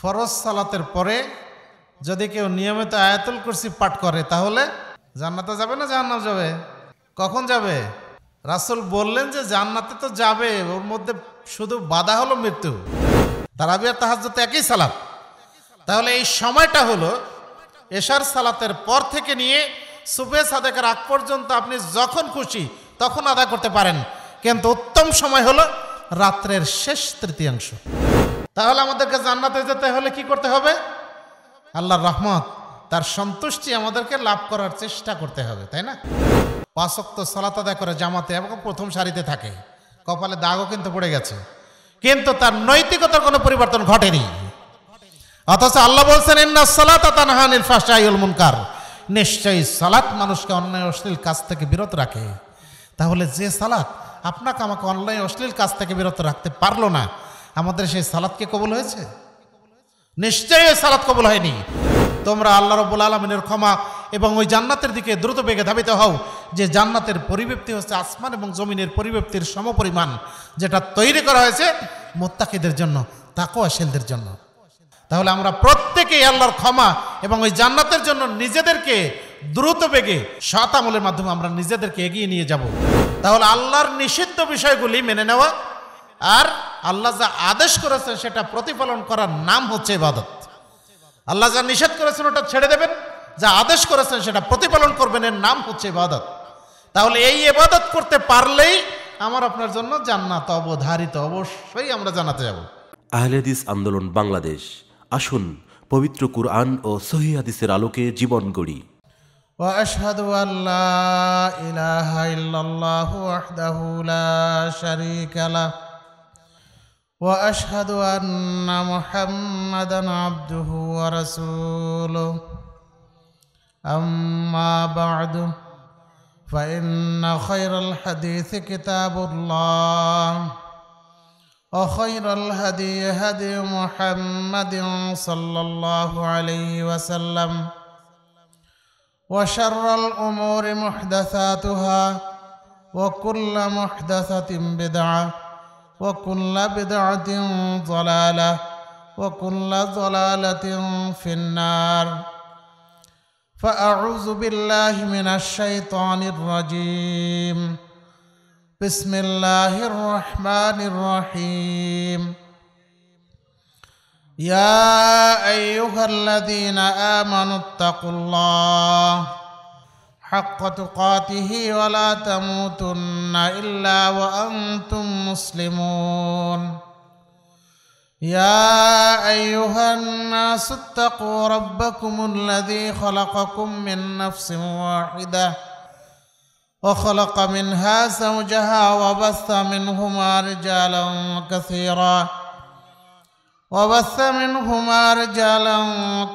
ফরজ সালাতের পরে যদি কেউ নিয়মিত আয়াতুল কুরসি পাঠ করে তাহলে জান্নাতে যাবে না জাহান্নাম যাবে কখন যাবে রাসুল বললেন যে জান্নাতে তো যাবে ওর মধ্যে শুধু বাধা হলো মৃত্যু তারাবি আর তাহাজ্জত একই সালাত তাহলে এই সময়টা হলো এশার সালাতের পর থেকে নিয়ে সুবে সাদেকের আগ পর্যন্ত আপনি যখন খুশি তখন আদায় করতে পারেন কিন্তু উত্তম সময় হলো রাত্রের শেষ তৃতীয়াংশ তাহলে আমাদেরকে জান্নাতে যেতে হলে কি করতে হবে আল্লাহর রহমত তার সন্তুষ্টি আমাদেরকে লাভ করার চেষ্টা করতে হবে তাই না পাশক্ত সালাত আদায় করে জামাতে এবং প্রথম সারিতে থাকে কপালে দাগও কিন্তু পড়ে গেছে কিন্তু তার নৈতিকতার কোনো পরিবর্তন ঘটেনি অথচ আল্লাহ বলছেন ইন্না সালাত তানহানিল ফাশাইল মুনকার নিশ্চয়ই সালাত মানুষকে অন্যায় অশ্লীল কাজ থেকে বিরত রাখে তাহলে যে সালাত আপনাকে আমাকে অন্যায় অশ্লীল কাজ থেকে বিরত রাখতে পারলো না আমাদের সেই সালাদকে কবুল হয়েছে নিশ্চয়ই সালাদ কবুল হয়নি তোমরা আল্লাহ রবুল আলমিনের ক্ষমা এবং ওই জান্নাতের দিকে দ্রুত বেগে ধাবিত হও যে জান্নাতের পরিব্যক্তি হচ্ছে আসমান এবং জমিনের পরিব্যক্তির সমপরিমাণ যেটা তৈরি করা হয়েছে মোত্তাকিদের জন্য আসেলদের জন্য তাহলে আমরা প্রত্যেকেই আল্লাহর ক্ষমা এবং ওই জান্নাতের জন্য নিজেদেরকে দ্রুত বেগে সাত আমলের মাধ্যমে আমরা নিজেদেরকে এগিয়ে নিয়ে যাব তাহলে আল্লাহর নিষিদ্ধ বিষয়গুলি মেনে নেওয়া আর আল্লাহ যা আদেশ করেছেন সেটা প্রতিফলন করার নাম হচ্ছে ইবাদত আল্লাহ যা নিষেধ করেছেন ওটা ছেড়ে দেবেন যা আদেশ করেছেন সেটা প্রতিপালন করবেন এর নাম হচ্ছে ইবাদত তাহলে এই এবাদত করতে পারলেই আমার আপনার জন্য জান্নাত অবধারিত অবশ্যই আমরা জানাতে যাব আহলেদিস আন্দোলন বাংলাদেশ আসুন পবিত্র কুরআন ও সহি হাদিসের আলোকে জীবন গড়ি واشهد ان لا اله الا الله وحده لا شريك له واشهد ان محمدا عبده ورسوله اما بعد فان خير الحديث كتاب الله وخير الهدي هدي محمد صلى الله عليه وسلم وشر الامور محدثاتها وكل محدثه بدعه وكل بدعة ضلالة وكل ضلالة في النار فأعوذ بالله من الشيطان الرجيم بسم الله الرحمن الرحيم يا أيها الذين آمنوا اتقوا الله حق تقاته ولا تموتن الا وانتم مسلمون يا ايها الناس اتقوا ربكم الذي خلقكم من نفس واحده وخلق منها زوجها وبث منهما رجالا كثيرا وبث منهما رجالا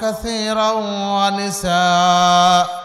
كثيرا ونساء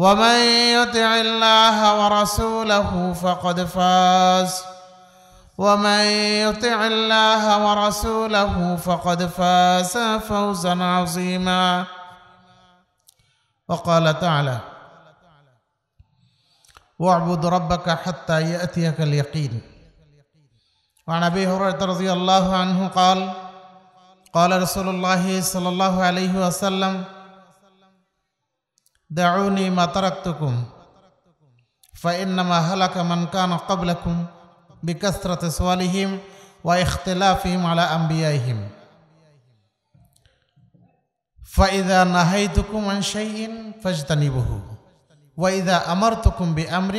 ومن يطع الله ورسوله فقد فاز ومن يطع الله ورسوله فقد فاز فوزا عظيما وقال تعالى واعبد ربك حتى يأتيك اليقين وعن أبي هريرة رضي الله عنه قال قال رسول الله صلى الله عليه وسلم দাউনি মা তারাক্তুকুম ফাইন্নামা হালাকা মান কান কাবলাকুম বিকাসরাত সোয়ালিহিম ওয়া ইখতলাফিহিম আলা আম্বিয়াইহিম فإذا نهيتكم عن شيء فاجتنبوه وإذا أمرتكم بأمر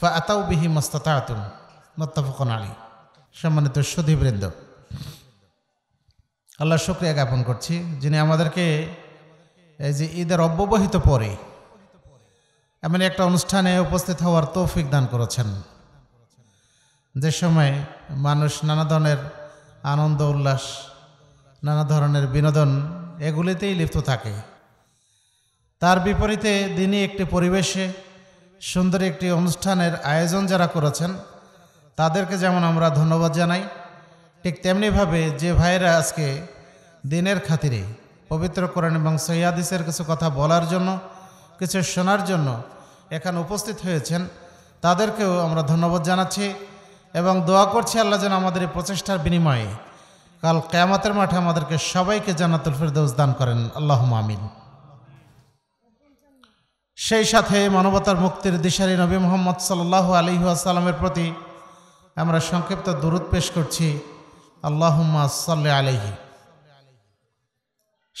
فأتوا به ما استطعتم متفق عليه সম্মানিত সুধীবৃন্দ আল্লাহ শুক্রিয়া জ্ঞাপন করছি যিনি আমাদেরকে এই যে ঈদের অব্যবহিত পরে এমন একটা অনুষ্ঠানে উপস্থিত হওয়ার তৌফিক দান করেছেন যে সময় মানুষ নানা ধরনের আনন্দ উল্লাস নানা ধরনের বিনোদন এগুলিতেই লিপ্ত থাকে তার বিপরীতে দিনই একটি পরিবেশে সুন্দর একটি অনুষ্ঠানের আয়োজন যারা করেছেন তাদেরকে যেমন আমরা ধন্যবাদ জানাই ঠিক তেমনিভাবে যে ভাইরা আজকে দিনের খাতিরে পবিত্র কোরআন এবং সৈয়াদিসের কিছু কথা বলার জন্য কিছু শোনার জন্য এখানে উপস্থিত হয়েছেন তাদেরকেও আমরা ধন্যবাদ জানাচ্ছি এবং দোয়া করছি আল্লাহ যেন আমাদের এই প্রচেষ্টার বিনিময়ে কাল কেয়ামাতের মাঠে আমাদেরকে সবাইকে জানাতুল ফেরদৌস দান করেন আল্লাহ আমিন সেই সাথে মানবতার মুক্তির দিশারি নবী মোহাম্মদ সাল্লাহ আসসালামের প্রতি আমরা সংক্ষিপ্ত দূরত পেশ করছি আল্লাহ সাল্লাহ আলহী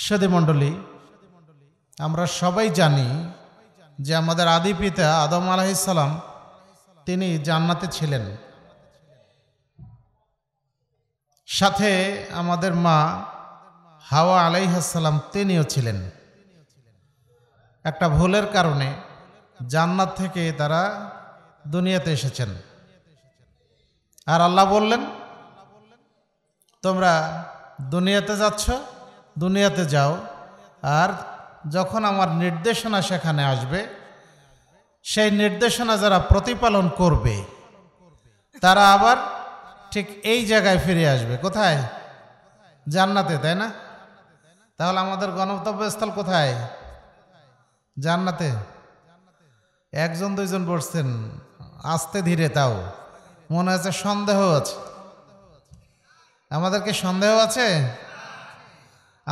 সেদে মণ্ডলী আমরা সবাই জানি যে আমাদের আদি পিতা আদম আলাইসালাম তিনি জান্নাতে ছিলেন সাথে আমাদের মা হাওয়া আলাইহাসাল্লাম তিনিও ছিলেন একটা ভুলের কারণে জান্নাত থেকে তারা দুনিয়াতে এসেছেন আর আল্লাহ বললেন তোমরা দুনিয়াতে যাচ্ছ দুনিয়াতে যাও আর যখন আমার নির্দেশনা সেখানে আসবে সেই নির্দেশনা যারা প্রতিপালন করবে তারা আবার ঠিক এই জায়গায় ফিরে আসবে কোথায় জান্নাতে তাই না তাহলে আমাদের গণতব্যস্থল কোথায় জান্নাতে একজন দুইজন বসছেন আস্তে ধীরে তাও মনে হচ্ছে সন্দেহ আছে আমাদের কি সন্দেহ আছে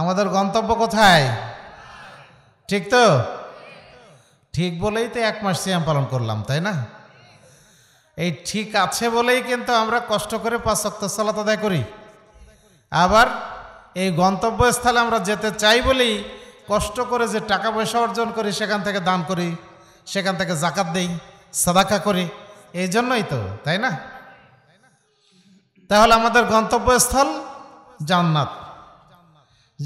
আমাদের গন্তব্য কোথায় ঠিক তো ঠিক বলেই তো এক মাস সিয়াম পালন করলাম তাই না এই ঠিক আছে বলেই কিন্তু আমরা কষ্ট করে পাঁচ সপ্তাহ সালাত আদায় করি আবার এই গন্তব্যস্থলে আমরা যেতে চাই বলেই কষ্ট করে যে টাকা পয়সা অর্জন করি সেখান থেকে দান করি সেখান থেকে জাকাত দেই সাদাকা করি এই জন্যই তো তাই না তাহলে আমাদের গন্তব্যস্থল জান্নাত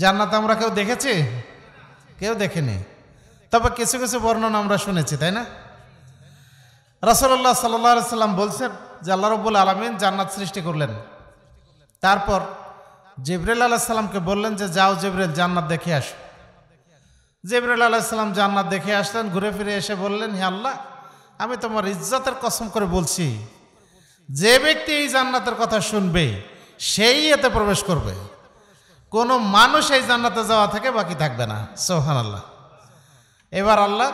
জান্নাত আমরা কেউ দেখেছি কেউ দেখেনি তবে কিছু কিছু বর্ণনা আমরা শুনেছি তাই না রসল্লাহ সাল্লাহ সাল্লাম বলছেন যে আল্লাহ রব্বুল আলমিন জান্নাত সৃষ্টি করলেন তারপর জিবরুল আল্লাহ সাল্লামকে বললেন যে যাও জিবরুল জান্নাত দেখে আস জিবরুল আল্লাহ সাল্লাম জান্নাত দেখে আসলেন ঘুরে ফিরে এসে বললেন হে আল্লাহ আমি তোমার ইজ্জতের কসম করে বলছি যে ব্যক্তি এই জান্নাতের কথা শুনবে সেই এতে প্রবেশ করবে কোনো মানুষ এই জান্নাতে যাওয়া থেকে বাকি থাকবে না সোহান আল্লাহ এবার আল্লাহ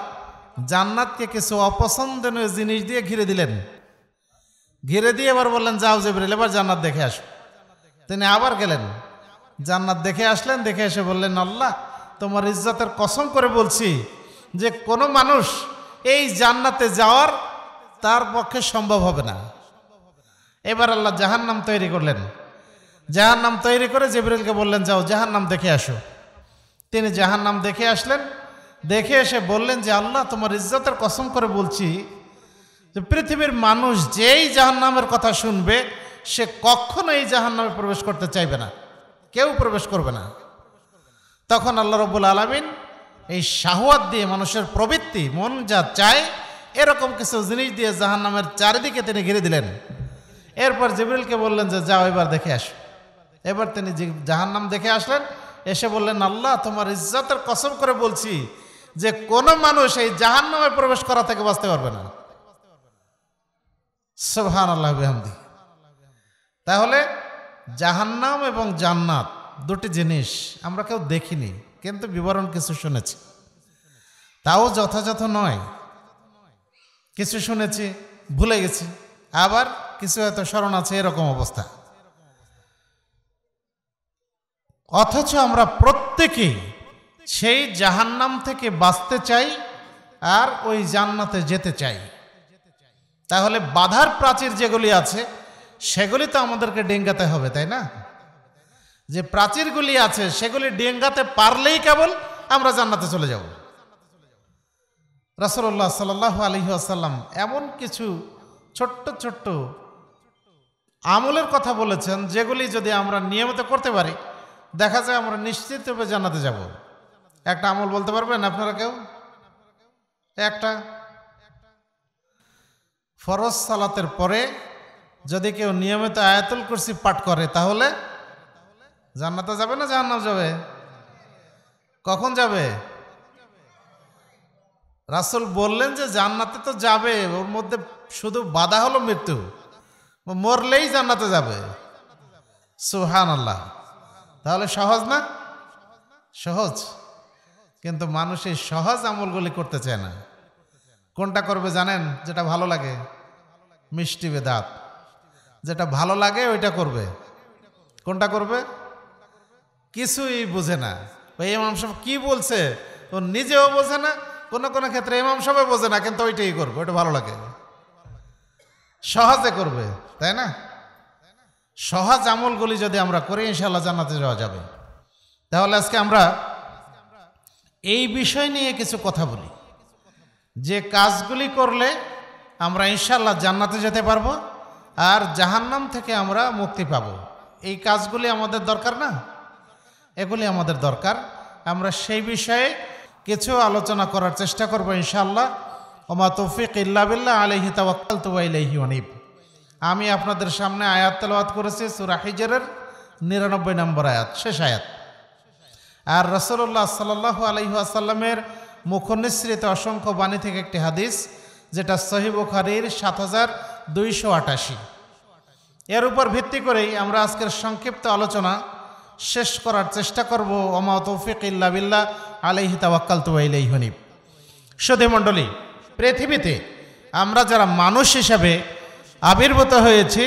জান্নাতকে কিছু অপছন্দনীয় জিনিস দিয়ে ঘিরে দিলেন ঘিরে দিয়ে এবার বললেন যাও জেবরিল এবার জান্নাত দেখে আস তিনি আবার গেলেন জান্নাত দেখে আসলেন দেখে এসে বললেন আল্লাহ তোমার ইজ্জতের কসম করে বলছি যে কোনো মানুষ এই জান্নাতে যাওয়ার তার পক্ষে সম্ভব হবে না এবার আল্লাহ জাহান্নাম তৈরি করলেন জাহার নাম তৈরি করে জিবরিলকে বললেন যাও জাহার নাম দেখে আসো তিনি জাহার নাম দেখে আসলেন দেখে এসে বললেন যে আল্লাহ তোমার ইজ্জতের কসম করে বলছি যে পৃথিবীর মানুষ যেই জাহান নামের কথা শুনবে সে কখনো এই জাহান নামে প্রবেশ করতে চাইবে না কেউ প্রবেশ করবে না তখন আল্লাহ রব্বুল আলমিন এই শাহওয়াত দিয়ে মানুষের প্রবৃত্তি মন যা চায় এরকম কিছু জিনিস দিয়ে জাহান নামের চারিদিকে তিনি ঘিরে দিলেন এরপর জিবরিলকে বললেন যে যাও এবার দেখে আসো এবার তিনি জাহান নাম দেখে আসলেন এসে বললেন আল্লাহ তোমার ইজ্জতের কসম করে বলছি যে কোন মানুষ এই জাহান নামে প্রবেশ করা থেকে বাঁচতে পারবে না সোহান আল্লাহ বেহামদি তাহলে জাহান্নাম এবং জান্নাত দুটি জিনিস আমরা কেউ দেখিনি কিন্তু বিবরণ কিছু শুনেছি তাও যথাযথ নয় কিছু শুনেছি ভুলে গেছি আবার কিছু হয়তো স্মরণ আছে এরকম অবস্থা অথচ আমরা প্রত্যেকে সেই জাহান্নাম থেকে বাঁচতে চাই আর ওই জান্নাতে যেতে চাই তাহলে বাধার প্রাচীর যেগুলি আছে সেগুলি তো আমাদেরকে ডেঙ্গাতে হবে তাই না যে প্রাচীরগুলি আছে সেগুলি ডেঙ্গাতে পারলেই কেবল আমরা জান্নাতে চলে যাব রাসল্লাহ সাল আলি আসাল্লাম এমন কিছু ছোট্ট ছোট্ট আমলের কথা বলেছেন যেগুলি যদি আমরা নিয়মিত করতে পারি দেখা যায় আমরা নিশ্চিতরূপে জানাতে যাব একটা আমল বলতে পারবেন আপনারা কেউ একটা ফরজ সালাতের পরে যদি কেউ নিয়মিত আয়াতুল কুরসি পাঠ করে তাহলে জান্নাতে যাবে না জাহান্নাম যাবে কখন যাবে রাসুল বললেন যে জান্নাতে তো যাবে ওর মধ্যে শুধু বাধা হলো মৃত্যু মরলেই জান্নাতে যাবে সুহান আল্লাহ তাহলে সহজ না সহজ কিন্তু মানুষ এই সহজ আমলগুলি করতে চায় না কোনটা করবে জানেন যেটা ভালো লাগে মিষ্টি বেদাত যেটা ভালো লাগে ওইটা করবে কোনটা করবে কিছুই বোঝে না ওই ইমাম সাহেব কী বলছে ও নিজেও বোঝে না কোনো কোনো ক্ষেত্রে ইমাম সাহেব বোঝে না কিন্তু ওইটাই করবে ওইটা ভালো লাগে সহজে করবে তাই না সহজ আমলগুলি যদি আমরা করি ইনশাল্লাহ জানাতে যাওয়া যাবে তাহলে আজকে আমরা এই বিষয় নিয়ে কিছু কথা বলি যে কাজগুলি করলে আমরা ইনশাল্লাহ জান্নাতে যেতে পারবো আর জাহান্নাম থেকে আমরা মুক্তি পাব এই কাজগুলি আমাদের দরকার না এগুলি আমাদের দরকার আমরা সেই বিষয়ে কিছু আলোচনা করার চেষ্টা করবো ইনশাল্লাহ ওমা তৌফিক ইল্লা বিল্লাহ আলহি তাওয়াক্কাল তুয়াইলাহি অনিব আমি আপনাদের সামনে আয়াত তেলাওয়াত করেছি সুরা হিজরের নিরানব্বই নম্বর আয়াত শেষ আয়াত আর রসল্লাহ সাল্লু আলহিহাসাল্লামের মুখনিসৃত অসংখ্য বাণী থেকে একটি হাদিস যেটা সহিবুখারির সাত হাজার দুইশো আটাশি এর উপর ভিত্তি করেই আমরা আজকের সংক্ষিপ্ত আলোচনা শেষ করার চেষ্টা করব ওমা তৌফিক ইল্লা বিল্লা আলহি তাওয়াক্কাল তুয়াইলাই হনিফ সদে মণ্ডলী পৃথিবীতে আমরা যারা মানুষ হিসাবে আবির্ভূত হয়েছি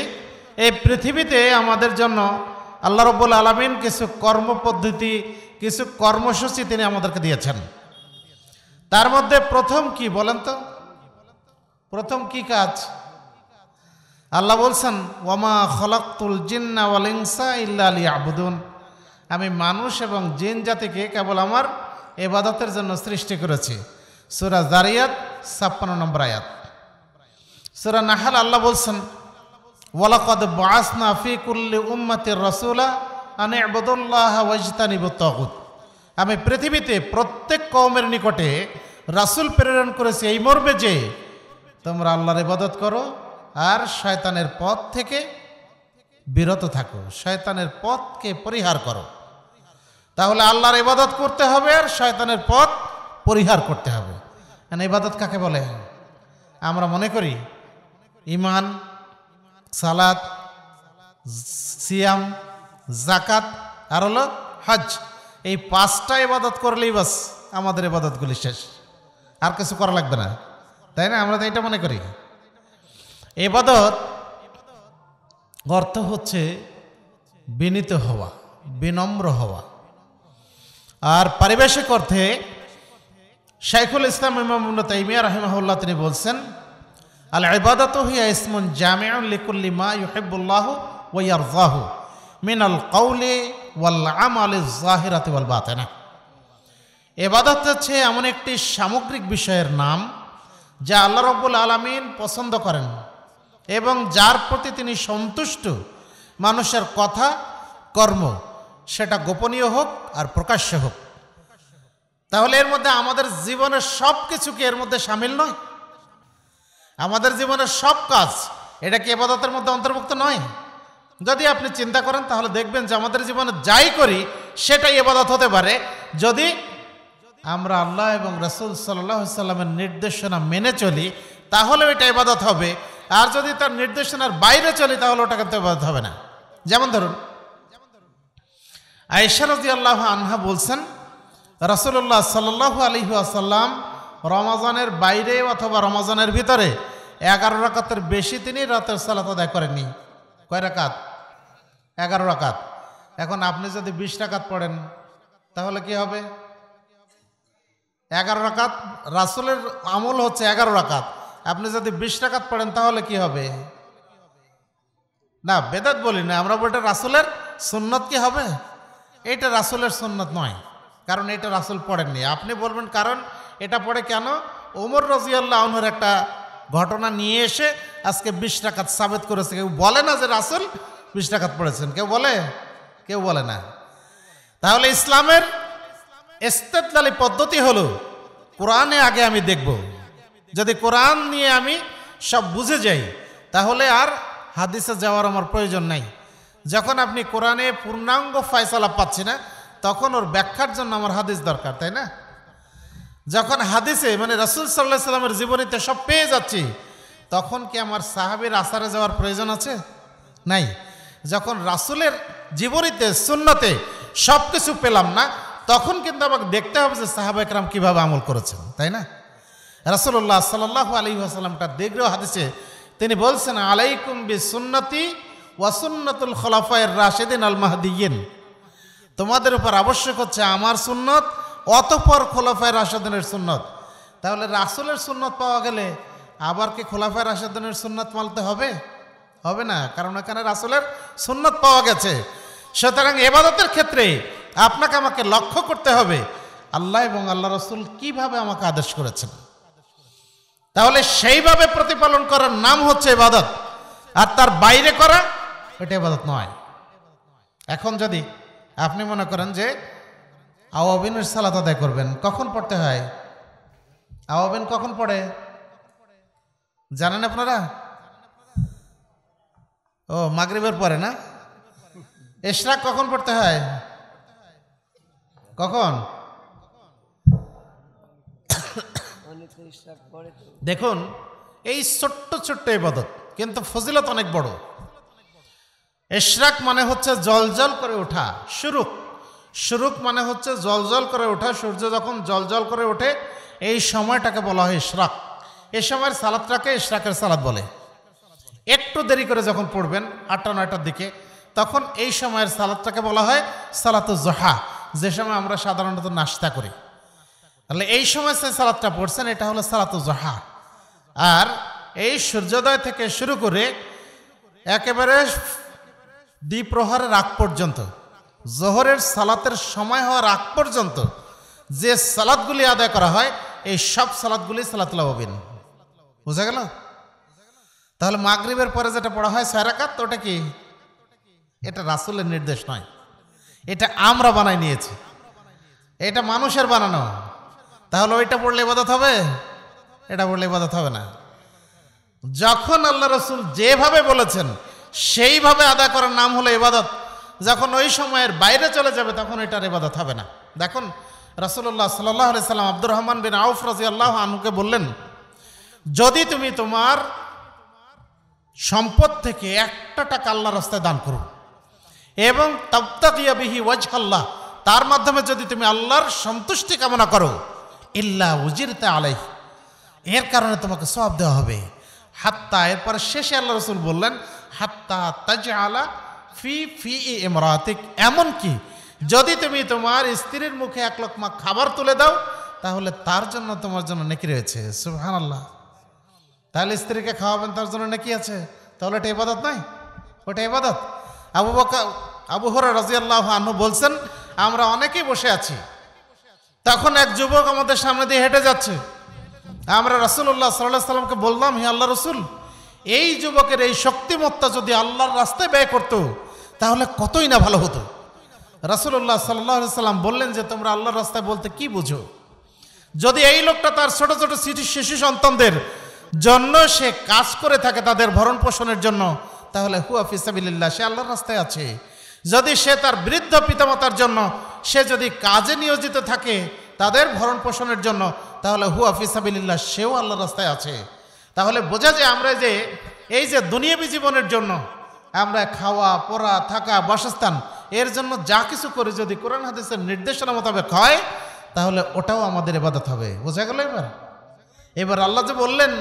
এই পৃথিবীতে আমাদের জন্য আল্লাহ রব্বুল আলমিন কিছু কর্ম পদ্ধতি কিছু কর্মসূচি তিনি আমাদেরকে দিয়েছেন তার মধ্যে প্রথম কি বলেন তো প্রথম কি কাজ আল্লাহ বলছেন ওমা খলাকুল জিন্নাওয়ালিংসা ইল্লা আলী আবুদুন আমি মানুষ এবং জিন জাতিকে কেবল আমার এবাদতের জন্য সৃষ্টি করেছি সুরা জারিয়াত ছাপ্পান্ন নম্বর আয়াত সুরা নাহাল আল্লাহ বলছেন ওয়ালাকদ বাসনা নাফিকুল্লি উম্মতের রসুলা আনে আবদুল্লাহ ওয়াজতানিব তহুদ আমি পৃথিবীতে প্রত্যেক কৌমের নিকটে রাসুল প্রেরণ করেছি এই মর্মে যে তোমরা আল্লাহর ইবাদত করো আর শয়তানের পথ থেকে বিরত থাকো শয়তানের পথকে পরিহার করো তাহলে আল্লাহর ইবাদত করতে হবে আর শয়তানের পথ পরিহার করতে হবে মানে ইবাদত কাকে বলে আমরা মনে করি ইমান সালাদ সিয়াম জাকাত আর হলো হজ এই পাঁচটা ইবাদত করলেই বাস আমাদের ইবাদতগুলি শেষ আর কিছু করা লাগবে না তাই না আমরা তো এটা মনে করি এবাদত অর্থ হচ্ছে বিনীত হওয়া বিনম্র হওয়া আর পারিবেশিক অর্থে শেখুল ইসলাম ইমাম তাইমিয়া রহমাউল্লাহ তিনি বলছেন আল ইবাদত হিয়া ইসমুন জামিউল লিকুল্লি মা ইউহিবুল্লাহ ওয়ারজাহু মিনাল কৌলে ওয়াল আমাল জাহিরাত ওয়াল বাতেনা এবাদত হচ্ছে এমন একটি সামগ্রিক বিষয়ের নাম যা আল্লাহ রব্বুল আলমিন পছন্দ করেন এবং যার প্রতি তিনি সন্তুষ্ট মানুষের কথা কর্ম সেটা গোপনীয় হোক আর প্রকাশ্য হোক তাহলে এর মধ্যে আমাদের জীবনের সব কিছু কি এর মধ্যে সামিল নয় আমাদের জীবনের সব কাজ এটা কি এবাদতের মধ্যে অন্তর্ভুক্ত নয় যদি আপনি চিন্তা করেন তাহলে দেখবেন যে আমাদের জীবনে যাই করি সেটাই এবাদত হতে পারে যদি আমরা আল্লাহ এবং রসুল সাল্লামের নির্দেশনা মেনে চলি তাহলে এটা এবাদত হবে আর যদি তার নির্দেশনার বাইরে চলি তাহলে ওটা কিন্তু এবাদত হবে না যেমন ধরুন আয়সারদি আল্লাহ আনহা বলছেন রসুল্লাহ সাল্লাহ আলহি আসাল্লাম রমাজানের বাইরে অথবা রমাজানের ভিতরে এগারো রাকাতের বেশি তিনি রাতের সালাত আদায় করেননি কয় রাকাত এগারো রাকাত এখন আপনি যদি বিশ রাকাত পড়েন তাহলে কি হবে এগারো রাকাত রাসুলের আমল হচ্ছে এগারো রাকাত আপনি যদি বিশ রাকাত পড়েন তাহলে কি হবে না বেদাত বলি না আমরা বলতে রাসুলের সুন্নত কি হবে এটা রাসুলের সুন্নত নয় কারণ এটা রাসুল পড়েননি আপনি বলবেন কারণ এটা পড়ে কেন ওমর রাজিয়াল্লাহ আনহর একটা ঘটনা নিয়ে এসে আজকে বিশ টাকাত সাবেত করেছে কেউ বলে না যে রাসুল বিশ টাকাত পড়েছেন কেউ বলে কেউ বলে না তাহলে ইসলামের ইস্তেতলালি পদ্ধতি হলো কোরআনে আগে আমি দেখব যদি কোরআন নিয়ে আমি সব বুঝে যাই তাহলে আর হাদিসে যাওয়ার আমার প্রয়োজন নাই যখন আপনি কোরআনে পূর্ণাঙ্গ ফয়সালা পাচ্ছি না তখন ওর ব্যাখ্যার জন্য আমার হাদিস দরকার তাই না যখন হাদিসে মানে রসুল সাল্লাহ সাল্লামের জীবনীতে সব পেয়ে যাচ্ছি তখন কি আমার সাহাবের আসারে যাওয়ার প্রয়োজন আছে নাই যখন রাসুলের জীবনীতে শূন্যতে সব কিছু পেলাম না তখন কিন্তু আমাকে দেখতে হবে যে সাহাব একরাম কীভাবে আমল করেছেন তাই না রাসুল্লাহ সাল্লাহ আলী আসালামটা দীর্ঘ হাদিসে তিনি বলছেন আলাই কুম্বি সুন্নতি ওয়াসুন্নতুল খলাফায়ের রাশেদিন আল মাহাদিয়েন তোমাদের উপর আবশ্যক হচ্ছে আমার সুন্নত অতপর খোলাফায় রাশাদনের সুন্নত তাহলে রাসুলের সুন্নত পাওয়া গেলে আবার কি খোলাফায় রাশাদনের সুন্নত মানতে হবে হবে না কারণ এখানে রাসুলের সুন্নত পাওয়া গেছে সুতরাং এবাদতের ক্ষেত্রে আপনাকে আমাকে লক্ষ্য করতে হবে আল্লাহ এবং আল্লাহ রসুল কিভাবে আমাকে আদেশ করেছেন তাহলে সেইভাবে প্রতিপালন করার নাম হচ্ছে এবাদত আর তার বাইরে করা এটা এবাদত নয় এখন যদি আপনি মনে করেন যে আওয়াবিনের সালাত আদায় করবেন কখন পড়তে হয় আওয়াবিন কখন পড়ে জানেন আপনারা ও মাগরিবের পরে না এশরাক কখন পড়তে হয় কখন দেখুন এই ছোট্ট ছোট্ট ইবাদত কিন্তু ফজিলত অনেক বড় এশরাক মানে হচ্ছে জল জল করে ওঠা শুরুক শুরুক মানে হচ্ছে জলজল করে ওঠা সূর্য যখন জলজল করে ওঠে এই সময়টাকে বলা হয় ইশরাক এ সময়ের সালাদটাকে ইশরাকের সালাদ বলে একটু দেরি করে যখন পড়বেন আটটা নয়টার দিকে তখন এই সময়ের সালাদটাকে বলা হয় সালাতু জহা যে সময় আমরা সাধারণত নাস্তা করি তাহলে এই সময় সে সালাদটা পড়ছেন এটা হলো সালাতু জহা আর এই সূর্যোদয় থেকে শুরু করে একেবারে দ্বিপ্রহরের আগ পর্যন্ত জোহরের সালাতের সময় হওয়ার আগ পর্যন্ত যে সালাদগুলি আদায় করা হয় এই সব সালাদগুলি সালাতুল আবিন বোঝা গেল তাহলে মাগরীবের পরে যেটা পড়া হয় সায়রাকাত ওটা কি এটা রাসুলের নির্দেশ নয় এটা আমরা বানাই নিয়েছি এটা মানুষের বানানো তাহলে ওইটা পড়লে এবাদত হবে এটা পড়লে ইবাদত হবে না যখন আল্লাহ রসুল যেভাবে বলেছেন সেইভাবে আদায় করার নাম হলো এবাদত যখন ওই সময়ের বাইরে চলে যাবে তখন এটার এবাদত হবে না দেখুন রাসুল্লাহ সাল্লি সাল্লাম আব্দুর রহমান বিন আউফ রাজি আল্লাহ আনুকে বললেন যদি তুমি তোমার সম্পদ থেকে একটা টাকা আল্লাহ রাস্তায় দান করো এবং তপ্তাকিয়া ওয়াজ আল্লাহ তার মাধ্যমে যদি তুমি আল্লাহর সন্তুষ্টি কামনা করো ইল্লা উজিরতে আলাই এর কারণে তোমাকে সব দেওয়া হবে হাত্তা এরপরে শেষে আল্লাহ রসুল বললেন হাত্তা তাজ আলা ফি ফি ই এমন এমনকি যদি তুমি তোমার স্ত্রীর মুখে এক লোকমা খাবার তুলে দাও তাহলে তার জন্য তোমার জন্য নেকি রয়েছে সুহান আল্লাহ তাহলে স্ত্রীকে খাওয়াবেন তার জন্য নেকি আছে তাহলে এটা ইবাদত নাই ওটা ইবাদত আবু বকা আবু হর রাজি আল্লাহ আনু বলছেন আমরা অনেকেই বসে আছি তখন এক যুবক আমাদের সামনে দিয়ে হেঁটে যাচ্ছে আমরা রসুল্লাহ সাল্লাহ সাল্লামকে বললাম হে আল্লাহ রসুল এই যুবকের এই শক্তিমত্তা যদি আল্লাহর রাস্তায় ব্যয় করতো তাহলে কতই না ভালো হতো রাসুল্লাহ সাল্লাহ সাল্লাম বললেন যে তোমরা আল্লাহর রাস্তায় বলতে কি বুঝো যদি এই লোকটা তার ছোট ছোট শিশু সন্তানদের জন্য সে কাজ করে থাকে তাদের ভরণ পোষণের জন্য তাহলে হুয়া ফিসাবিল্লা সে আল্লাহর রাস্তায় আছে যদি সে তার বৃদ্ধ পিতামাতার জন্য সে যদি কাজে নিয়োজিত থাকে তাদের ভরণ পোষণের জন্য তাহলে হুয়া ফিসাবিল্লা সেও আল্লাহর রাস্তায় আছে তাহলে বোঝা যায় আমরা যে এই যে দুনিয়াবী জীবনের জন্য আমরা খাওয়া পড়া থাকা বাসস্থান এর জন্য যা কিছু করি যদি কোরআন হাদিসের নির্দেশনা মোতাবেক হয় তাহলে ওটাও আমাদের এবাদত হবে বোঝা গেল এবার এবার আল্লাহ যে বললেন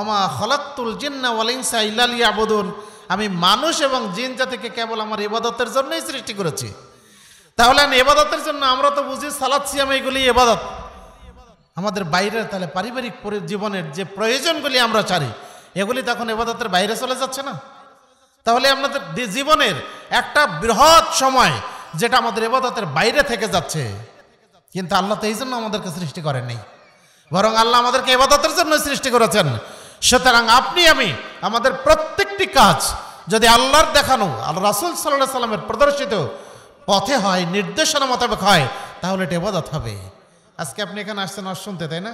অমা খলাত্তুল জিন্না ওয়ালিংসা ইলালিয়া আবুদুন আমি মানুষ এবং জিন জাতিকে কেবল আমার এবাদতের জন্যই সৃষ্টি করেছি তাহলে আমি এবাদতের জন্য আমরা তো বুঝি সালাদ সিয়াম এইগুলি এবাদত আমাদের বাইরের তাহলে পারিবারিক জীবনের যে প্রয়োজনগুলি আমরা চারি এগুলি তখন এবাদতের বাইরে চলে যাচ্ছে না তাহলে আপনাদের জীবনের একটা বৃহৎ সময় যেটা আমাদের এবাদতের বাইরে থেকে যাচ্ছে কিন্তু আল্লাহ তো এই জন্য আমাদেরকে সৃষ্টি করেনি বরং আল্লাহ আমাদেরকে এবাদতের জন্য সৃষ্টি করেছেন সুতরাং আপনি আমি আমাদের প্রত্যেকটি কাজ যদি আল্লাহর দেখানো আল্লাহ রাসুল সাল্লাহ সাল্লামের প্রদর্শিত পথে হয় নির্দেশনা মোতাবেক হয় তাহলে এটা এবাদত হবে আজকে আপনি এখানে আসছেন আর শুনতে তাই না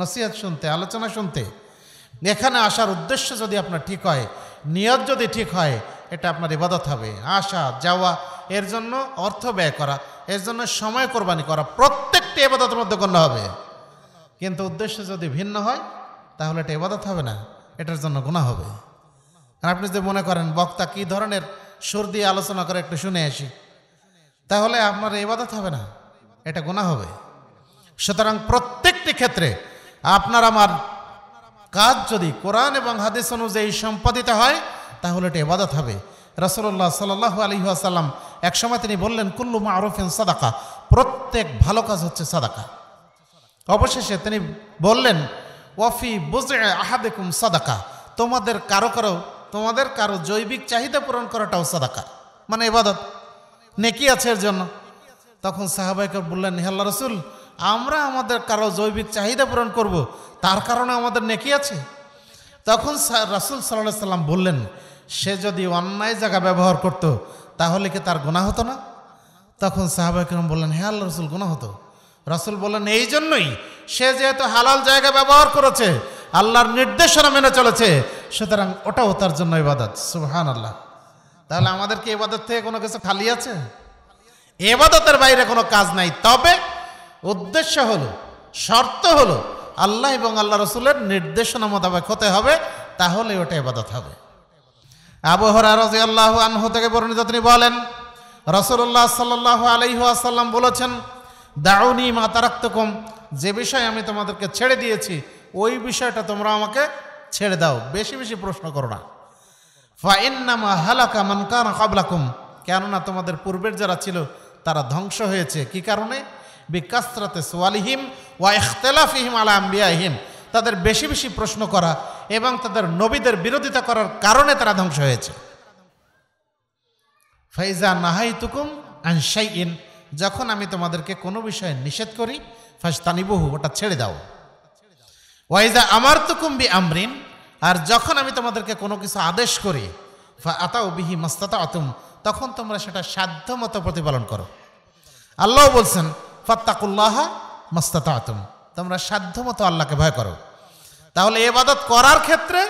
নসিহাত শুনতে আলোচনা শুনতে এখানে আসার উদ্দেশ্য যদি আপনার ঠিক হয় নিয়ত যদি ঠিক হয় এটা আপনার ইবাদত হবে আসা যাওয়া এর জন্য অর্থ ব্যয় করা এর জন্য সময় কোরবানি করা প্রত্যেকটি এবাদতের মধ্যে গণ্য হবে কিন্তু উদ্দেশ্য যদি ভিন্ন হয় তাহলে এটা এবাদত হবে না এটার জন্য গুণা হবে আর আপনি যদি মনে করেন বক্তা কি ধরনের সুর দিয়ে আলোচনা করে একটু শুনে আসি তাহলে আপনার এবাদত হবে না এটা গুণা হবে সুতরাং প্রত্যেকটি ক্ষেত্রে আপনার আমার কাজ যদি কোরআন এবং হাদিস অনুযায়ী সম্পাদিত হয় তাহলে এটা এবাদত হবে রসল্লাহ সাল আলী আসাল্লাম একসময় তিনি বললেন কুল্লু আরফেন সাদাকা প্রত্যেক ভালো কাজ হচ্ছে সাদাকা অবশেষে তিনি বললেন ওয়াফি বুজে আহাদেকুম সাদাকা তোমাদের কারো কারো তোমাদের কারো জৈবিক চাহিদা পূরণ করাটাও সাদাকা মানে এবাদত নেকি আছে এর জন্য তখন সাহাবাইকে বললেন হে আল্লাহ রসুল আমরা আমাদের কারো জৈবিক চাহিদা পূরণ করব তার কারণে আমাদের নেকি আছে তখন রাসুল সাল্লাহ সাল্লাম বললেন সে যদি অন্যায় জায়গা ব্যবহার করত তাহলে কি তার গোনা হতো না তখন সাহাবাহিকরম বললেন হ্যাঁ আল্লাহ রসুল গোনা হতো রাসুল বললেন এই জন্যই সে যেহেতু হালাল জায়গা ব্যবহার করেছে আল্লাহর নির্দেশনা মেনে চলেছে সুতরাং ওটাও তার জন্য ইবাদত সুহান আল্লাহ তাহলে আমাদের কি এবাদত থেকে কোনো কিছু খালি আছে এবাদতের বাইরে কোনো কাজ নাই তবে উদ্দেশ্য হলো শর্ত হলো আল্লাহ এবং আল্লাহ রসুলের নির্দেশনা মোতাবেক হতে হবে তাহলে ওটা এবাদত হবে আবহরা রাজি আল্লাহ আনহু থেকে বর্ণিত তিনি বলেন রসুল্লাহ সাল্লাহ আলহাসাল্লাম বলেছেন দাউনি মাতারাক্তকম যে বিষয় আমি তোমাদেরকে ছেড়ে দিয়েছি ওই বিষয়টা তোমরা আমাকে ছেড়ে দাও বেশি বেশি প্রশ্ন করো না ফাইন্নামা হালাকা মানকানা কাবলাকুম কেননা তোমাদের পূর্বের যারা ছিল তারা ধ্বংস হয়েছে কি কারণে বিকাসরাতে সোয়ালিহিম ওয়া ইখতলাফিহিম আলা আম্বিয়াহিম তাদের বেশি বেশি প্রশ্ন করা এবং তাদের নবীদের বিরোধিতা করার কারণে তারা ধ্বংস হয়েছে ফাইজা নাহাই তুকুম আনসাই ইন যখন আমি তোমাদেরকে কোনো বিষয়ে নিষেধ করি বহু ওটা ছেড়ে দাও ওয়াইজা আমার তুকুম বি আমরিন আর যখন আমি তোমাদেরকে কোনো কিছু আদেশ করি ফা আতাও বিহি মস্তাতা অতুম তখন তোমরা সেটা সাধ্যমতো প্রতিপালন করো আল্লাহ বলছেন ফাত্তাকুল্লাহা মাস্তাতা তোমরা সাধ্যমতো আল্লাহকে ভয় করো তাহলে এবাদত করার ক্ষেত্রে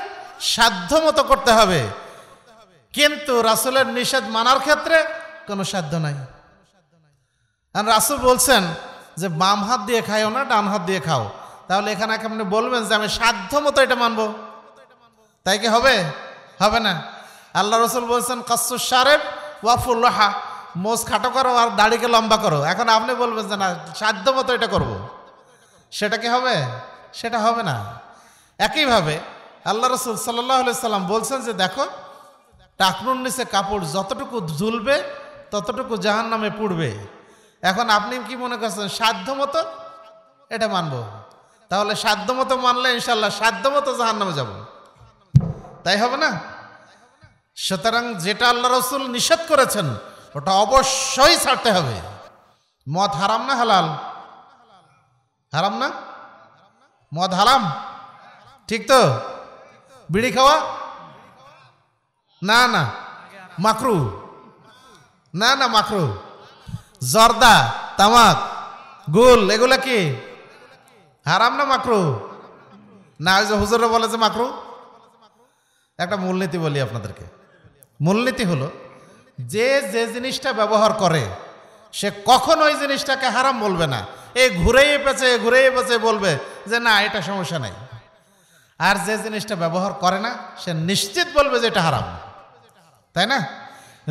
সাধ্যমতো করতে হবে কিন্তু রাসুলের নিষেধ মানার ক্ষেত্রে কোনো সাধ্য নাই কারণ রাসুল বলছেন যে বাম হাত দিয়ে খাইও না ডান হাত দিয়ে খাও তাহলে এখানে আপনি বলবেন যে আমি সাধ্য মতো এটা মানবো তাই কি হবে হবে না আল্লাহ রসুল বলছেন কাসুর সারেফ ওয়াফুল্লাহা মোজ খাটো করো আর দাড়িকে লম্বা করো এখন আপনি বলবেন যে না সাধ্য মতো এটা করবো সেটা কি হবে সেটা হবে না একইভাবে আল্লাহ রসুল সাল্লাহ সাল্লাম বলছেন যে দেখো টাকনুর নিচে কাপড় যতটুকু ঝুলবে ততটুকু জাহান নামে পুড়বে এখন আপনি কি মনে করছেন সাধ্য মতো এটা মানব তাহলে সাধ্য মতো মানলে ইনশাল্লাহ সাধ্য মতো জাহান নামে যাব তাই হবে না সুতরাং যেটা আল্লাহ রসুল নিষেধ করেছেন ওটা অবশ্যই ছাড়তে হবে মদ হারাম না হালাল হারাম না মদ হারাম ঠিক তো বিড়ি খাওয়া না না মাকরু না না মাকরু জর্দা তামাক গুল এগুলো কি হারাম না মাকরু না ওই যে হুজুরে বলে যে মাকরু একটা মূলনীতি বলি আপনাদেরকে মূলনীতি হলো যে যে জিনিসটা ব্যবহার করে সে কখনো ওই জিনিসটাকে হারাম বলবে না এ ঘুরেই পেছে ঘুরেই পেছে বলবে যে না এটা সমস্যা নাই আর যে জিনিসটা ব্যবহার করে না সে নিশ্চিত বলবে যে এটা হারাম তাই না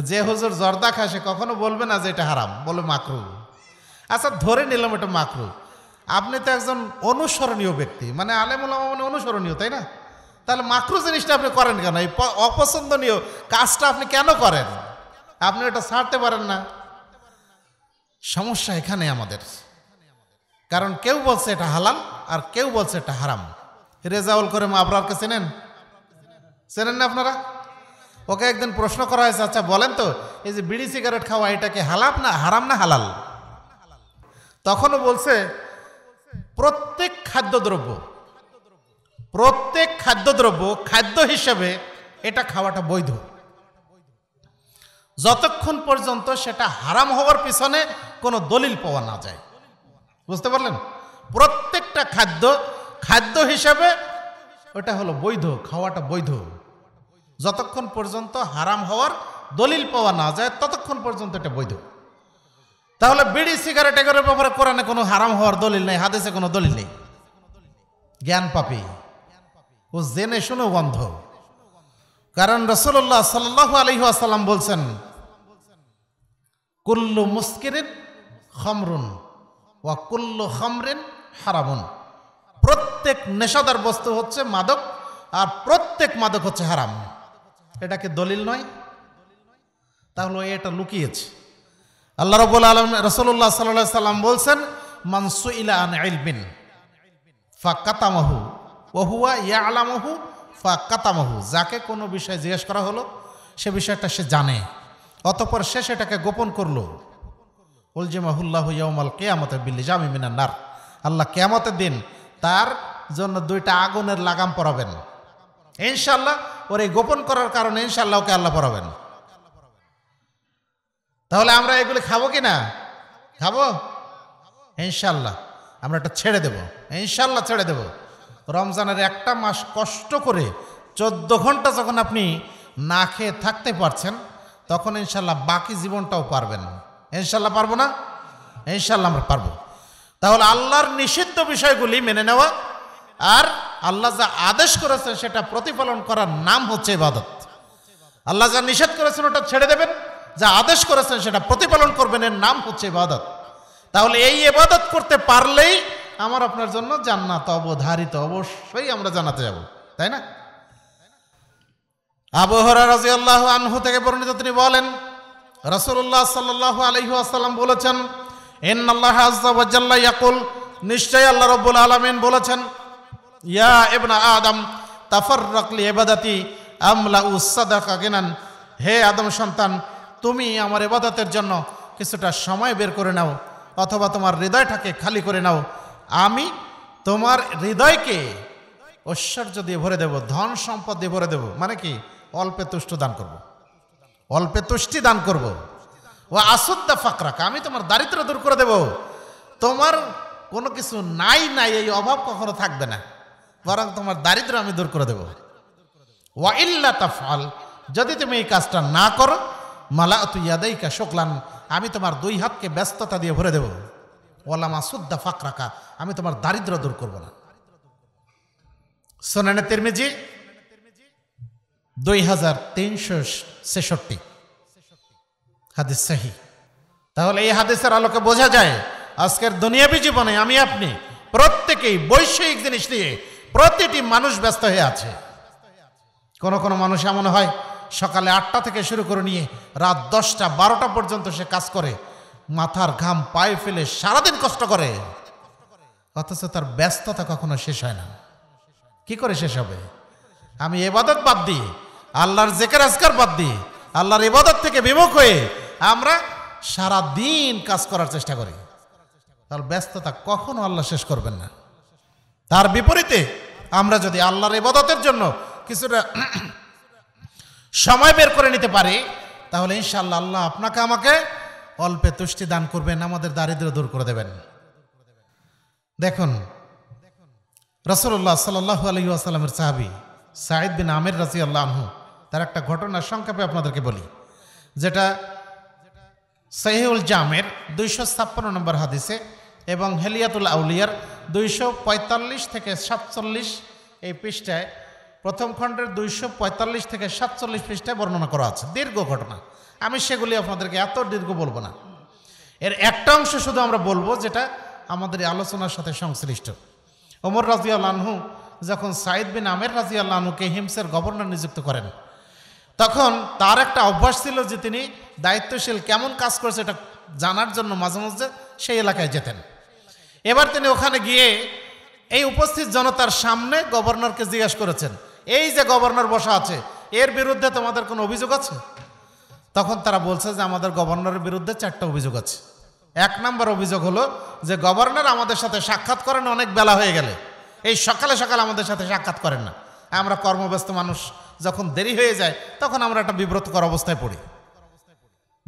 যে হুজুর জর্দা খায় সে কখনো বলবে না যে এটা হারাম বলে মাকরু আচ্ছা ধরে নিলাম এটা মাকরু আপনি তো একজন অনুসরণীয় ব্যক্তি মানে আলেমুলামা মানে অনুসরণীয় তাই না তাহলে মাকরু জিনিসটা আপনি করেন কেন এই অপছন্দনীয় কাজটা আপনি কেন করেন আপনি এটা ছাড়তে পারেন না সমস্যা এখানে আমাদের কারণ কেউ বলছে এটা হালাল আর কেউ বলছে এটা হারাম রেজাউল করে মা আবরারকে চেনেন চেনেন না আপনারা ওকে একদিন প্রশ্ন করা হয়েছে আচ্ছা বলেন তো এই যে বিড়ি সিগারেট খাওয়া এটাকে হালাম না হারাম না হালাল তখনও বলছে প্রত্যেক খাদ্যদ্রব্য প্রত্যেক খাদ্যদ্রব্য খাদ্য হিসেবে এটা খাওয়াটা বৈধ যতক্ষণ পর্যন্ত সেটা হারাম হওয়ার পিছনে কোনো দলিল পাওয়া না যায় বুঝতে পারলেন প্রত্যেকটা খাদ্য খাদ্য হিসাবে ওটা হলো বৈধ খাওয়াটা বৈধ যতক্ষণ পর্যন্ত হারাম হওয়ার দলিল পাওয়া না যায় ততক্ষণ পর্যন্ত এটা বৈধ তাহলে বিড়ি সিগারেট এগারের ব্যাপারে কোরআনে কোনো হারাম হওয়ার দলিল নেই হাদেসে কোনো দলিল নেই জ্ঞান পাপি ও জেনে শুনে বন্ধ কারণ রসুল্লাহ সাল্লাহ আলহিহাসাল্লাম বলছেন কুল্লু মুস্কিরেন খমরুন ওয়া কুল্লু খমরিন হারামুন প্রত্যেক নেশাদার বস্তু হচ্ছে মাদক আর প্রত্যেক মাদক হচ্ছে হারাম এটাকে দলিল নয় তাহলে এটা লুকিয়েছে আল্লাহ রবুল আলম রসল্লাহ সাল্লাহ সাল্লাম বলছেন মানসু ইলা আন ইলবিন ফা কাতামাহু ওহুয়া ইয়া আলামহু ফা কাতামাহু যাকে কোনো বিষয়ে জিজ্ঞেস করা হলো সে বিষয়টা সে জানে অতপর সে সেটাকে গোপন করলো উলজিমাহুল্লাহ ইয়ামাল কেয়ামতের বিল্লি জামি মিনার নার আল্লাহ কেয়ামতের দিন তার জন্য দুইটা আগুনের লাগাম পরাবেন ইনশাল্লাহ ওর এই গোপন করার কারণে ইনশাল্লাহ ওকে আল্লাহ পরাবেন তাহলে আমরা এগুলি খাবো কি না খাবো ইনশাল্লাহ আমরা এটা ছেড়ে দেব ইনশাল্লাহ ছেড়ে দেব রমজানের একটা মাস কষ্ট করে চোদ্দ ঘন্টা যখন আপনি না খেয়ে থাকতে পারছেন তখন ইনশাল্লাহ বাকি জীবনটাও পারবেন ইনশাল্লাহ পারবো না ইনশাল্লাহ আমরা পারবো তাহলে আল্লাহর নিষিদ্ধ বিষয়গুলি মেনে নেওয়া আর আল্লাহ যা আদেশ করেছেন সেটা প্রতিপালন করার নাম হচ্ছে ইবাদত আল্লাহ যা নিষেধ করেছেন ওটা ছেড়ে দেবেন যা আদেশ করেছেন সেটা প্রতিপালন করবেন এর নাম হচ্ছে ইবাদত তাহলে এই এবাদত করতে পারলেই আমার আপনার জন্য জান্নাত অবধারিত অবশ্যই আমরা জানাতে যাব তাই না আবহাওয়া রাজি আল্লাহ আনহু থেকে বর্ণিত তিনি বলেন রসুল্লাহ সাল্লাহ আলহি আসাল্লাম বলেছেন এন আল্লাহ আজাল্লা ইয়াকুল নিশ্চয়ই আল্লাহ রব্বুল আলমিন বলেছেন ইয়া এবনা আদম তাফর রকলি এবাদাতি আমলা উসাদা কাকিনান হে আদম সন্তান তুমি আমার এবাদতের জন্য কিছুটা সময় বের করে নাও অথবা তোমার হৃদয়টাকে খালি করে নাও আমি তোমার হৃদয়কে ঐশ্বর্য দিয়ে ভরে দেব ধন সম্পদ দিয়ে ভরে দেব মানে কি অল্পে তুষ্ট দান করব। অল্পে তুষ্টি দান করব। ও আসুদ্দা ফাকরাকা আমি তোমার দারিদ্র দূর করে দেব তোমার কোনো কিছু নাই নাই এই অভাব কখনো থাকবে না বরং তোমার দারিদ্র আমি দূর করে দেব ওয়া ইল্লা তাফাল যদি তুমি এই কাজটা না করো মালা ইয়াদাইকা শোকলান আমি তোমার দুই হাতকে ব্যস্ততা দিয়ে ভরে দেব ওলামা সুদ্দা ফাকরাকা আমি তোমার দারিদ্র দূর করব না সোনানে তিরমিজি দুই হাজার তিনশো ছেষট্টি হাদিস সাহি তাহলে এই হাদিসের আলোকে বোঝা যায় আজকের দুনিয়াবি জীবনে আমি আপনি প্রত্যেকেই বৈষয়িক জিনিস নিয়ে প্রতিটি মানুষ ব্যস্ত হয়ে আছে কোন কোনো মানুষ এমন হয় সকালে আটটা থেকে শুরু করে নিয়ে রাত দশটা বারোটা পর্যন্ত সে কাজ করে মাথার ঘাম পায়ে ফেলে সারাদিন কষ্ট করে অথচ তার ব্যস্ততা কখনো শেষ হয় না কি করে শেষ হবে আমি এবাদত বাদ দিয়ে আল্লাহর জেকের আজকার বাদ দিয়ে আল্লাহর ইবাদত থেকে বিমুখ হয়ে আমরা সারা দিন কাজ করার চেষ্টা করি তার ব্যস্ততা কখনো আল্লাহ শেষ করবেন না তার বিপরীতে আমরা যদি আল্লাহর ইবাদতের জন্য কিছুটা সময় বের করে নিতে পারি তাহলে ইনশাল্লাহ আল্লাহ আপনাকে আমাকে অল্পে তুষ্টি দান করবেন আমাদের দারিদ্র দূর করে দেবেন দেখুন রসুল্লাহ সাল্লাহ আসালামের সাহাবি সাঈদ বিন আমির রাজি আল্লাহ তার একটা ঘটনা সংক্ষেপে আপনাদেরকে বলি যেটা সহিউল জামের দুইশো ছাপ্পান্ন নম্বর হাদিসে এবং হেলিয়াতুল আউলিয়ার দুইশো পঁয়তাল্লিশ থেকে সাতচল্লিশ এই পৃষ্ঠায় প্রথম খণ্ডের দুইশো পঁয়তাল্লিশ থেকে সাতচল্লিশ পৃষ্ঠায় বর্ণনা করা আছে দীর্ঘ ঘটনা আমি সেগুলি আপনাদেরকে এত দীর্ঘ বলবো না এর একটা অংশ শুধু আমরা বলবো যেটা আমাদের আলোচনার সাথে সংশ্লিষ্ট ওমর রাজিয়াল আনহু যখন সাইদ বিন আমের রাজিয়াল আনহুকে হিমসের গভর্নর নিযুক্ত করেন তখন তার একটা অভ্যাস ছিল যে তিনি দায়িত্বশীল কেমন কাজ করেছে এটা জানার জন্য মাঝে মাঝে সেই এলাকায় যেতেন এবার তিনি ওখানে গিয়ে এই উপস্থিত জনতার সামনে গভর্নরকে জিজ্ঞেস করেছেন এই যে গভর্নর বসা আছে এর বিরুদ্ধে তোমাদের কোনো অভিযোগ আছে তখন তারা বলছে যে আমাদের গভর্নরের বিরুদ্ধে চারটা অভিযোগ আছে এক নম্বর অভিযোগ হলো যে গভর্নর আমাদের সাথে সাক্ষাৎ করেন অনেক বেলা হয়ে গেলে এই সকালে সকালে আমাদের সাথে সাক্ষাৎ করেন না আমরা কর্মব্যস্ত মানুষ যখন দেরি হয়ে যায় তখন আমরা একটা বিব্রতকর অবস্থায় পড়ি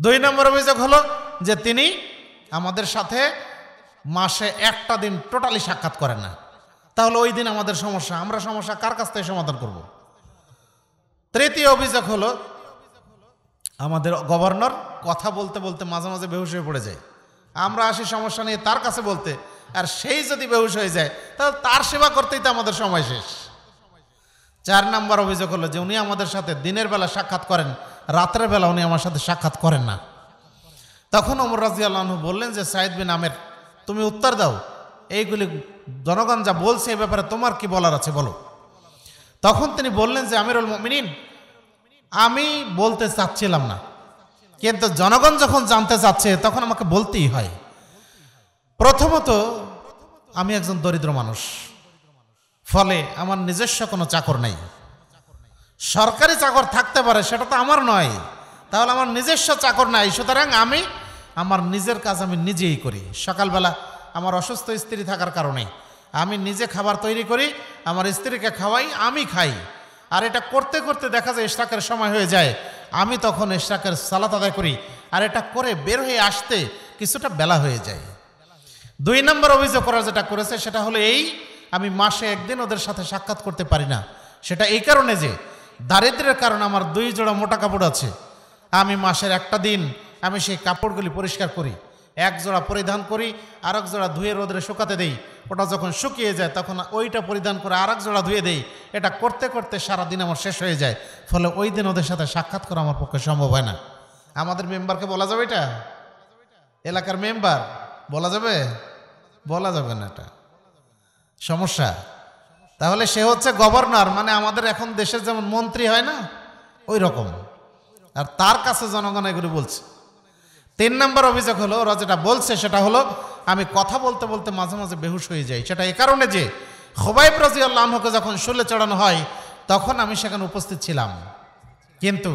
দুই নম্বর অভিযোগ হলো যে তিনি আমাদের সাথে মাসে একটা দিন টোটালি সাক্ষাৎ করেন না তাহলে ওই দিন আমাদের সমস্যা আমরা সমস্যা কার কাছ থেকে সমাধান করব তৃতীয় অভিযোগ হলো আমাদের গভর্নর কথা বলতে বলতে মাঝে মাঝে বেহুশ হয়ে পড়ে যায় আমরা আসি সমস্যা নিয়ে তার কাছে বলতে আর সেই যদি বেহুশ হয়ে যায় তাহলে তার সেবা করতেই তো আমাদের সময় শেষ চার নাম্বার অভিযোগ হলো যে উনি আমাদের সাথে দিনের বেলা সাক্ষাৎ করেন রাতের বেলা উনি আমার সাথে সাক্ষাৎ করেন না তখন ওমর রাজি বললেন যে সাইদ বিন আমের তুমি উত্তর দাও এইগুলি জনগণ যা বলছে এ ব্যাপারে তোমার কি বলার আছে বলো তখন তিনি বললেন যে আমিরুল মিন আমি বলতে চাচ্ছিলাম না কিন্তু জনগণ যখন জানতে চাচ্ছে তখন আমাকে বলতেই হয় প্রথমত আমি একজন দরিদ্র মানুষ ফলে আমার নিজস্ব কোনো চাকর নাই সরকারি চাকর থাকতে পারে সেটা তো আমার নয় তাহলে আমার নিজস্ব চাকর নাই সুতরাং আমি আমার নিজের কাজ আমি নিজেই করি সকালবেলা আমার অসুস্থ স্ত্রী থাকার কারণে আমি নিজে খাবার তৈরি করি আমার স্ত্রীকে খাওয়াই আমি খাই আর এটা করতে করতে দেখা যায় ইশ্রাকের সময় হয়ে যায় আমি তখন ইশ্রাকের সালাত আদায় করি আর এটা করে বের হয়ে আসতে কিছুটা বেলা হয়ে যায় দুই নম্বর অভিযোগ করার যেটা করেছে সেটা হলো এই আমি মাসে একদিন ওদের সাথে সাক্ষাৎ করতে পারি না সেটা এই কারণে যে দারিদ্রের কারণে আমার দুই জোড়া মোটা কাপড় আছে আমি মাসের একটা দিন আমি সেই কাপড়গুলি পরিষ্কার করি এক জোড়া পরিধান করি আর এক জোড়া ধুয়ে রোদরে শুকাতে দেই ওটা যখন শুকিয়ে যায় তখন ওইটা পরিধান করে আরেক জোড়া ধুয়ে দেই এটা করতে করতে সারা দিন আমার শেষ হয়ে যায় ফলে ওই দিন ওদের সাথে সাক্ষাৎ করা আমার পক্ষে সম্ভব হয় না আমাদের মেম্বারকে বলা যাবে এটা এলাকার মেম্বার বলা যাবে বলা যাবে না এটা সমস্যা তাহলে সে হচ্ছে গভর্নর মানে আমাদের এখন দেশের যেমন মন্ত্রী হয় না ওই রকম আর তার কাছে জনগণ এগুলি বলছে তিন নম্বর অভিযোগ হলো ওরা যেটা বলছে সেটা হলো আমি কথা বলতে বলতে মাঝে মাঝে বেহুশ হয়ে যাই সেটা এ কারণে যে খোবাইব রাজি আল্লাহকে যখন শুলে চড়ানো হয় তখন আমি সেখানে উপস্থিত ছিলাম কিন্তু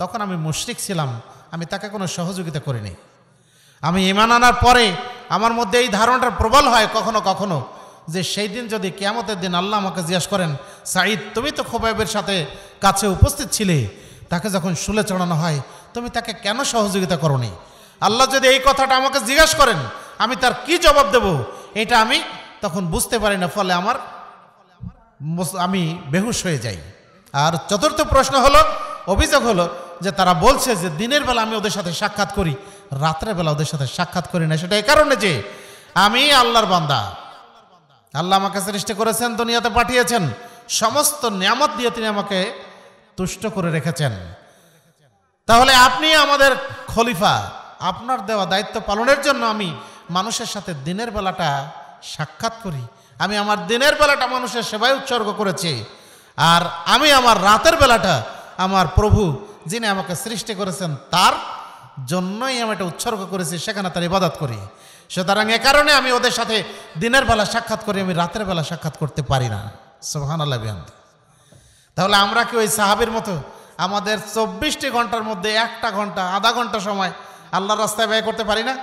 তখন আমি মুশরিক ছিলাম আমি তাকে কোনো সহযোগিতা করিনি আমি ইমান আনার পরে আমার মধ্যে এই ধারণাটা প্রবল হয় কখনো কখনো যে সেই দিন যদি কেয়ামতের দিন আল্লাহ আমাকে জিজ্ঞাসা করেন সাঈদ তুমি তো খোবাইবের সাথে কাছে উপস্থিত ছিলে তাকে যখন শুলে চড়ানো হয় তুমি তাকে কেন সহযোগিতা করনি আল্লাহ যদি এই কথাটা আমাকে জিজ্ঞাসা করেন আমি তার কি জবাব দেব এটা আমি তখন বুঝতে পারি না ফলে আমার আমি বেহুশ হয়ে যাই আর চতুর্থ প্রশ্ন হলো অভিযোগ হলো যে তারা বলছে যে দিনের বেলা আমি ওদের সাথে সাক্ষাৎ করি রাত্রেবেলা ওদের সাথে সাক্ষাৎ করি না সেটা এই কারণে যে আমি আল্লাহর বান্দা আল্লাহ আমাকে সৃষ্টি করেছেন দুনিয়াতে পাঠিয়েছেন সমস্ত নিয়ামত দিয়ে তিনি আমাকে তুষ্ট করে রেখেছেন তাহলে আপনি আমাদের খলিফা আপনার দেওয়া দায়িত্ব পালনের জন্য আমি মানুষের সাথে দিনের বেলাটা সাক্ষাৎ করি আমি আমার দিনের বেলাটা মানুষের সেবায় উৎসর্গ করেছি আর আমি আমার রাতের বেলাটা আমার প্রভু যিনি আমাকে সৃষ্টি করেছেন তার জন্যই আমি এটা উৎসর্গ করেছি সেখানে তার ইবাদত করি সুতরাং এ কারণে আমি ওদের সাথে দিনের বেলা সাক্ষাৎ করি আমি রাতের বেলা সাক্ষাৎ করতে পারি না সোহান আল্লাহ তাহলে আমরা কি ওই সাহাবির মতো আমাদের চব্বিশটি ঘন্টার মধ্যে একটা ঘন্টা আধা ঘন্টা সময় আল্লাহর রাস্তায় ব্যয় করতে পারি না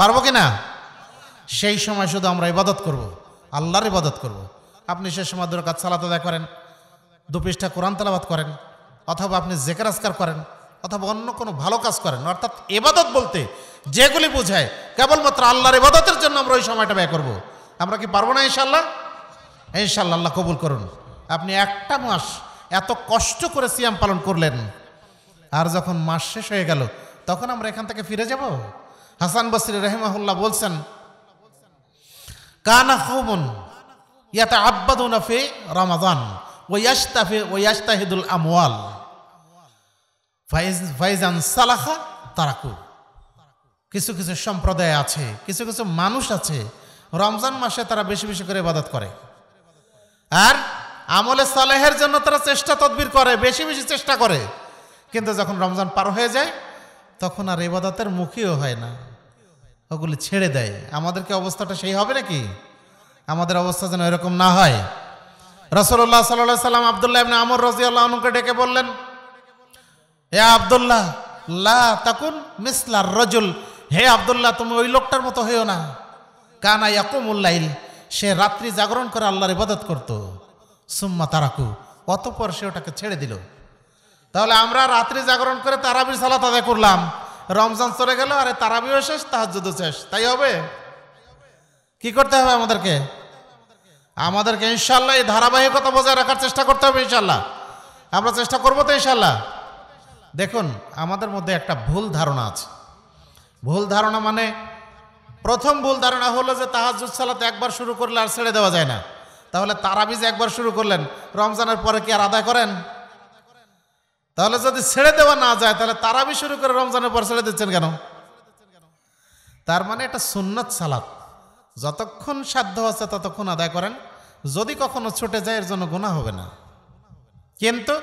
পারবো কি না সেই সময় শুধু আমরা ইবাদত করব। আল্লাহর ইবাদত করব। আপনি সে সময় দুরকাত সালাত আদায় করেন দু পৃষ্ঠা কোরআন তালাবাদ করেন অথবা আপনি আসকার করেন অথবা অন্য কোনো ভালো কাজ করেন অর্থাৎ এবাদত বলতে যেগুলি বুঝায় কেবলমাত্র আল্লাহর ইবাদতের জন্য আমরা ওই সময়টা ব্যয় করব। আমরা কি পারবো না ইনশাল্লাহ ইনশাল্লাহ আল্লাহ কবুল করুন আপনি একটা মাস এত কষ্ট করে সিয়াম পালন করলেন আর যখন মাস শেষ হয়ে গেল তখন আমরা এখান থেকে ফিরে যাব হাসান বসির রহমাহুল্লাহ বলছেন কানা খুবন ইয়াতে আব্বাদুনাফি রমাদান ওয়াস্তাফি ওয়াস্তাহিদুল আমওয়াল ফাইজ ফাইজান সালাহা তারাকু কিছু কিছু সম্প্রদায় আছে কিছু কিছু মানুষ আছে রমজান মাসে তারা বেশি বেশি করে ইবাদত করে আর আমলে সালেহের জন্য তারা চেষ্টা তদবির করে বেশি বেশি চেষ্টা করে কিন্তু যখন রমজান পার হয়ে যায় তখন আর ইবাদতের মুখীও হয় না ওগুলি ছেড়ে দেয় আমাদের কি অবস্থাটা সেই হবে নাকি আমাদের অবস্থা যেন এরকম না হয় রসল্লাহ সাল্লাহ সাল্লাম আবদুল্লাহ ইবনে আমর রাজি আল্লাহ অনুকে ডেকে বললেন এ আবদুল্লাহ লা তাকুন মিসলার রজুল হে আবদুল্লাহ তুমি ওই লোকটার মতো হইও না কানা ইয়াকুমুল্লাইল সে রাত্রি জাগরণ করে আল্লাহর ইবাদত করত সুম্মা তারাকু অতপর সে ওটাকে ছেড়ে দিল তাহলে আমরা রাত্রি জাগরণ করে তারাবির সালাত আদায় করলাম রমজান চলে গেল আরে তারাবিও শেষ তাহাজুদ শেষ তাই হবে কি করতে হবে আমাদেরকে আমাদেরকে ইনশাল্লাহ এই ধারাবাহিকতা বজায় রাখার চেষ্টা করতে হবে ইনশাল্লাহ আমরা চেষ্টা করবো তো ইনশাল্লাহ দেখুন আমাদের মধ্যে একটা ভুল ধারণা আছে ভুল ধারণা মানে প্রথম ভুল ধারণা হলো যে তাহাজুদ সালাত একবার শুরু করলে আর ছেড়ে দেওয়া যায় না তাহলে তারাবিজ একবার শুরু করলেন রমজানের পরে কি আর আদায় করেন তাহলে যদি ছেড়ে দেওয়া না যায় তাহলে তারাবি শুরু করে রমজানের পর ছেড়ে দিচ্ছেন কেন তার মানে এটা সুন্নত সালাত যতক্ষণ সাধ্য আছে ততক্ষণ আদায় করেন যদি কখনো ছুটে যায় এর জন্য গুণা হবে না কিন্তু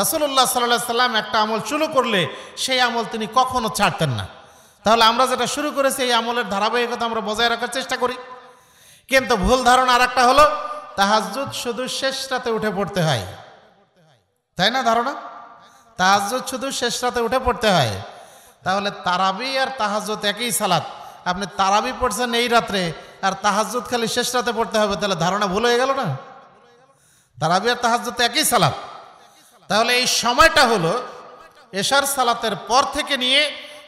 রাসুল্লাহ সাল্লাহ সাল্লাম একটা আমল শুরু করলে সেই আমল তিনি কখনো ছাড়তেন না তাহলে আমরা যেটা শুরু করেছি এই আমলের ধারাবাহিকতা আমরা বজায় রাখার চেষ্টা করি কিন্তু ভুল ধারণা আর একটা হলো তাহাজুদ শুধু শেষ রাতে উঠে পড়তে হয় তাই না ধারণা তাহাজুদ শুধু শেষ রাতে উঠে পড়তে হয় তাহলে তারাবি আর তাহাজুদ একই সালাত আপনি তারাবি পড়ছেন এই রাত্রে আর তাহাজুদ খালি শেষ রাতে পড়তে হবে তাহলে ধারণা ভুল হয়ে গেল না তারাবি আর তাহাজুদ একই সালাত তাহলে এই সময়টা হলো এশার সালাতের পর থেকে নিয়ে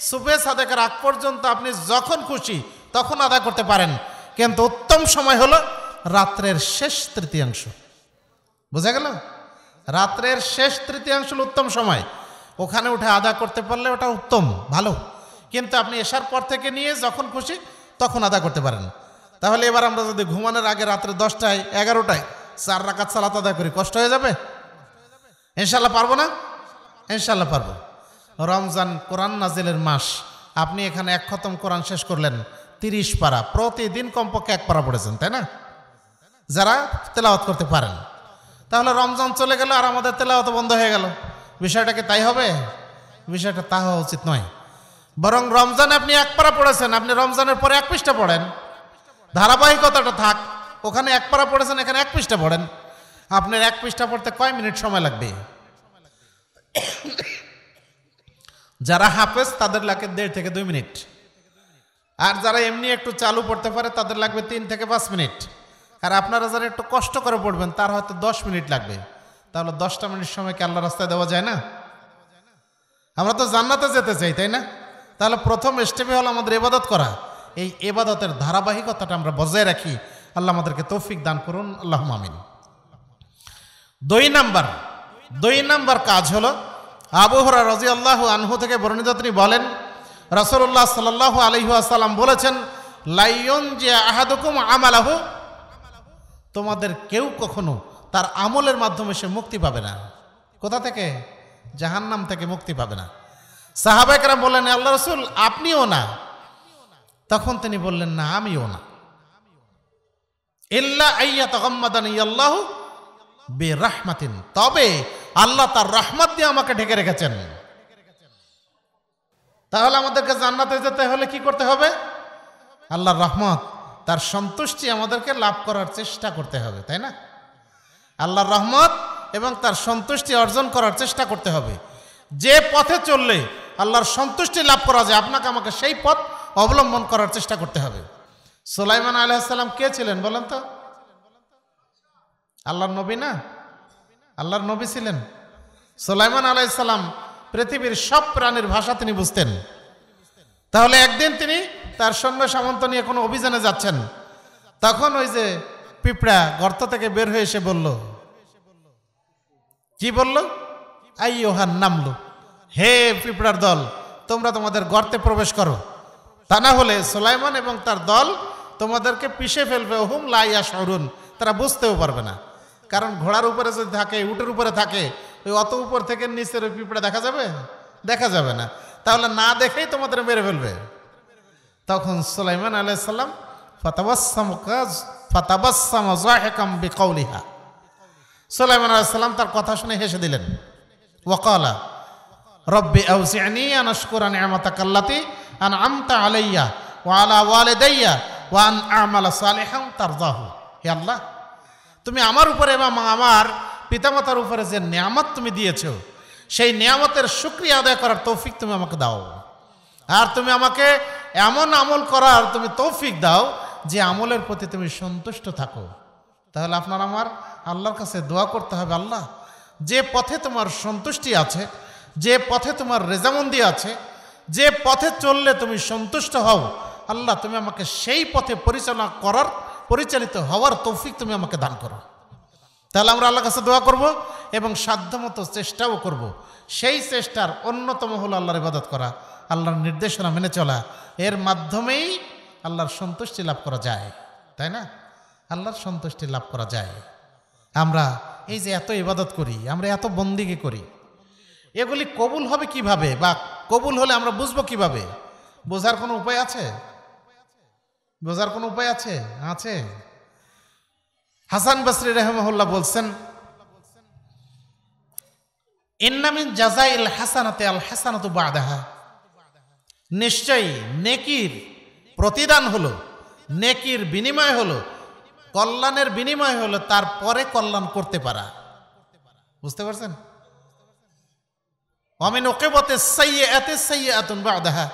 সুবে সাদেক আগ পর্যন্ত আপনি যখন খুশি তখন আদায় করতে পারেন কিন্তু উত্তম সময় হলো রাত্রের শেষ তৃতীয়াংশ বোঝা গেল রাত্রের শেষ তৃতীয়াংশ উত্তম সময় ওখানে উঠে আদা করতে পারলে ওটা উত্তম ভালো কিন্তু আপনি এসার পর থেকে নিয়ে যখন খুশি তখন আদা করতে পারেন তাহলে এবার আমরা যদি ঘুমানোর আগে রাত্রে দশটায় এগারোটায় চার রাকাত সালাত আদায় করি কষ্ট হয়ে যাবে ইনশাল্লাহ পারবো না ইনশাল্লাহ পারবো রমজান কোরআন নাজিলের মাস আপনি এখানে এক খতম কোরআন শেষ করলেন তিরিশ পারা প্রতিদিন কমপক্ষে এক পারা পড়েছেন তাই না যারা তেলাওয়াত করতে পারেন তাহলে রমজান চলে গেল আর আমাদের তেলাওয়াত বন্ধ হয়ে গেল বিষয়টাকে তাই হবে বিষয়টা তা হওয়া উচিত নয় বরং রমজান আপনি এক পারা পড়েছেন আপনি রমজানের পরে এক পৃষ্ঠা পড়েন ধারাবাহিকতাটা থাক ওখানে এক পারা পড়েছেন এখানে এক পৃষ্ঠা পড়েন আপনার এক পৃষ্ঠা পড়তে কয় মিনিট সময় লাগবে যারা হাফেজ তাদের লাগে দেড় থেকে দুই মিনিট আর যারা এমনি একটু চালু পড়তে পারে তাদের লাগবে তিন থেকে পাঁচ মিনিট আর আপনারা যারা একটু কষ্ট করে পড়বেন তার হয়তো দশ মিনিট লাগবে তাহলে দশটা মিনিট সময় আল্লাহ রাস্তায় দেওয়া যায় না আমরা তো জান্নাতে যেতে চাই তাই না তাহলে প্রথম স্টেপে হলো আমাদের এবাদত করা এই এবাদতের ধারাবাহিকতাটা আমরা বজায় রাখি আল্লাহ আমাদেরকে তৌফিক দান করুন আল্লাহ মামিন দুই নাম্বার দুই নাম্বার কাজ হলো আবহরা রাজি আল্লাহ আনহু থেকে বর্ণিত তিনি বলেন রসল্লাহ সাল্লাহ আলহিহাসাল্লাম বলেছেন লাইয়ন যে আহাদুকুম আমালাহু তোমাদের কেউ কখনো তার আমলের মাধ্যমে সে মুক্তি পাবে না কোথা থেকে জাহান্নাম থেকে মুক্তি পাবে না সাহাবেকরা বললেন আল্লাহ রসুল আপনিও না তখন তিনি বললেন না আমিও না এল্লা আইয়া আল্লাহ ইয়াল্লাহু রাহমাতিন তবে আল্লাহ তার রহমত দিয়ে আমাকে ঢেকে রেখেছেন তাহলে আমাদেরকে জান্নাতে যেতে হলে কি করতে হবে আল্লাহর রহমত তার সন্তুষ্টি আমাদেরকে লাভ করার চেষ্টা করতে হবে তাই না আল্লাহর রহমত এবং তার সন্তুষ্টি অর্জন করার চেষ্টা করতে হবে যে পথে চললে আল্লাহর সন্তুষ্টি লাভ করা যায় আপনাকে আমাকে সেই পথ অবলম্বন করার চেষ্টা করতে হবে সোলাইমান আলাইসাল্লাম কে ছিলেন বলেন তো আল্লাহর নবী না আল্লাহর নবী ছিলেন সোলাইমান আলাইসাল্লাম পৃথিবীর সব প্রাণীর ভাষা তিনি বুঝতেন তাহলে একদিন তিনি তার সঙ্গে সামন্ত নিয়ে কোনো অভিযানে যাচ্ছেন তখন ওই যে পিঁপড়া গর্ত থেকে বের হয়ে এসে বলল কি বলল আই ওহান নামলো হে পিঁপড়ার দল তোমরা তোমাদের গর্তে প্রবেশ করো তা না হলে সোলাইমান এবং তার দল তোমাদেরকে পিষে ফেলবে হুম লাইয়া সরুন তারা বুঝতেও পারবে না কারণ ঘোড়ার উপরে যদি থাকে উটের উপরে থাকে ওই অত উপর থেকে নিচের ওই পিঁপড়া দেখা যাবে দেখা যাবে না তাহলে না দেখেই তোমাদের মেরে ফেলবে তখন সুলাইমান আলাইসাল্লাম ফতাবাসাম কাজ ফতাবাসাম জাহেকাম বিকৌলিহা সুলাইমান আলাইসাল্লাম তার কথা শুনে হেসে দিলেন ওয়াকালা রব্বি আউসিআনি আনাশকুরা কাল্লাতি আন আমতা আলাইয়া ওয়া আলা ওয়ালিদাইয়া ওয়া আন আমালা তার জাহু হে আল্লাহ তুমি আমার উপরে এবং আমার পিতামাতার উপরে যে নিয়ামত তুমি দিয়েছ সেই নিয়ামতের সুক্রিয়া আদায় করার তৌফিক তুমি আমাকে দাও আর তুমি আমাকে এমন আমল করার তুমি তৌফিক দাও যে আমলের প্রতি তুমি সন্তুষ্ট থাকো তাহলে আপনার আমার আল্লাহর কাছে দোয়া করতে হবে আল্লাহ যে পথে তোমার সন্তুষ্টি আছে যে পথে তোমার রেজামন্দি আছে যে পথে চললে তুমি সন্তুষ্ট হও আল্লাহ তুমি আমাকে সেই পথে পরিচালনা করার পরিচালিত হওয়ার তৌফিক তুমি আমাকে দান করো তাহলে আমরা আল্লাহর কাছে দোয়া করব এবং সাধ্যমতো চেষ্টাও করব। সেই চেষ্টার অন্যতম হলো আল্লাহর ইবাদত করা আল্লাহর নির্দেশনা মেনে চলা এর মাধ্যমেই আল্লাহর সন্তুষ্টি লাভ করা যায় তাই না আল্লাহর সন্তুষ্টি লাভ করা যায় আমরা এই যে এত ইবাদত করি আমরা এত বন্দিকে করি এগুলি কবুল হবে কিভাবে বা কবুল হলে আমরা বুঝবো কিভাবে বোঝার কোনো উপায় আছে বোঝার কোনো উপায় আছে আছে হাসান বাসরি রেহমহল্লা বলছেন এন্নামিন জাজাইল হাসানাতে আল হাসানাত বাদাহা নিশ্চয়ই নেকির প্রতিদান হলো নেকির বিনিময় হলো কল্যাণের বিনিময় হলো তারপরে কল্যাণ করতে পারা বুঝতে পারছেন অমিন ওকে বতে সাইয়ে এতে সাইয়ে এতন বাদাহা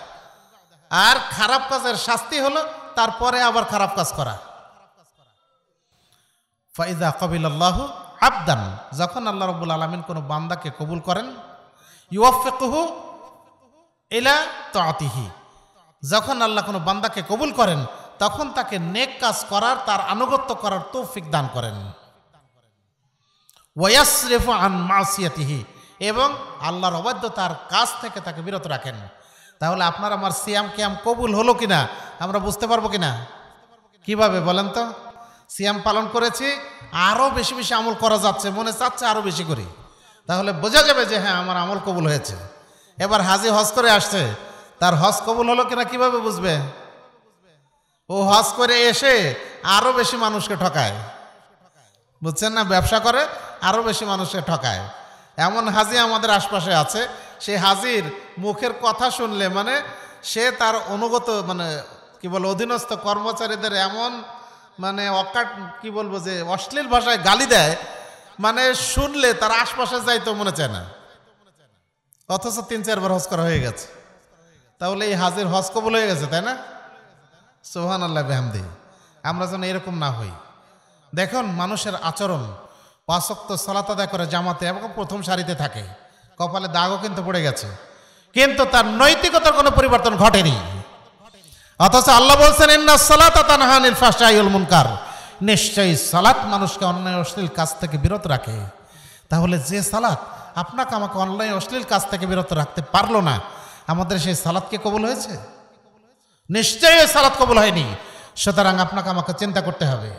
আর খারাপ কাজের শাস্তি হলো তারপরে আবার খারাপ কাজ করা ফাইজা কবিল আল্লাহ আবদান যখন আল্লাহ রবুল আলমিন কোনো বান্দাকে কবুল করেন ইউফেকহু এলা তাতিহি যখন আল্লাহ কোনো বান্দাকে কবুল করেন তখন তাকে নেক কাজ করার তার আনুগত্য করার তৌফিক দান করেন ওয়াসরেফ আন মাসিয়াতিহি এবং আল্লাহর তার কাজ থেকে তাকে বিরত রাখেন তাহলে আপনার আমার সিয়াম ক্যাম কবুল হলো কিনা আমরা বুঝতে পারবো কিনা কিভাবে বলেন তো সিয়াম পালন করেছি আরও বেশি বেশি আমল করা যাচ্ছে মনে চাচ্ছে আরও বেশি করি তাহলে বোঝা যাবে যে হ্যাঁ আমার আমল কবুল হয়েছে এবার হাজি হজ করে আসছে তার হজ কবুল হলো কিনা কিভাবে বুঝবে ও হজ করে এসে আরও বেশি মানুষকে ঠকায় বুঝছেন না ব্যবসা করে আরও বেশি মানুষকে ঠকায় এমন হাজি আমাদের আশপাশে আছে সে হাজির মুখের কথা শুনলে মানে সে তার অনুগত মানে কি বলে অধীনস্থ কর্মচারীদের এমন মানে অকাট কি বলবো যে অশ্লীল ভাষায় গালি দেয় মানে শুনলে তার আশপাশে তো মনে চায় না অথচ তিন চারবার হজ করা হয়ে গেছে তাহলে এই হাজির হস কবল হয়ে গেছে তাই না সোহান আল্লাহ বেহামদি আমরা যেন এরকম না হই দেখুন মানুষের আচরণ পাশক্ত সলাতাদা করে জামাতে এবং প্রথম সারিতে থাকে কপালে দাগও কিন্তু পড়ে গেছে কিন্তু তার নৈতিকতার কোনো পরিবর্তন ঘটেনি অথচ আল্লাহ বলছেন ইন্না সালাত তানহানিল ফাশাইল মুনকার নিশ্চয়ই সালাত মানুষকে অন্যায় অশ্লীল কাজ থেকে বিরত রাখে তাহলে যে সালাত আপনাকে আমাকে অন্যায় অশ্লীল কাজ থেকে বিরত রাখতে পারলো না আমাদের সেই সালাদকে কি কবুল হয়েছে নিশ্চয়ই সালাদ কবুল হয়নি সুতরাং আপনাকে আমাকে চিন্তা করতে হবে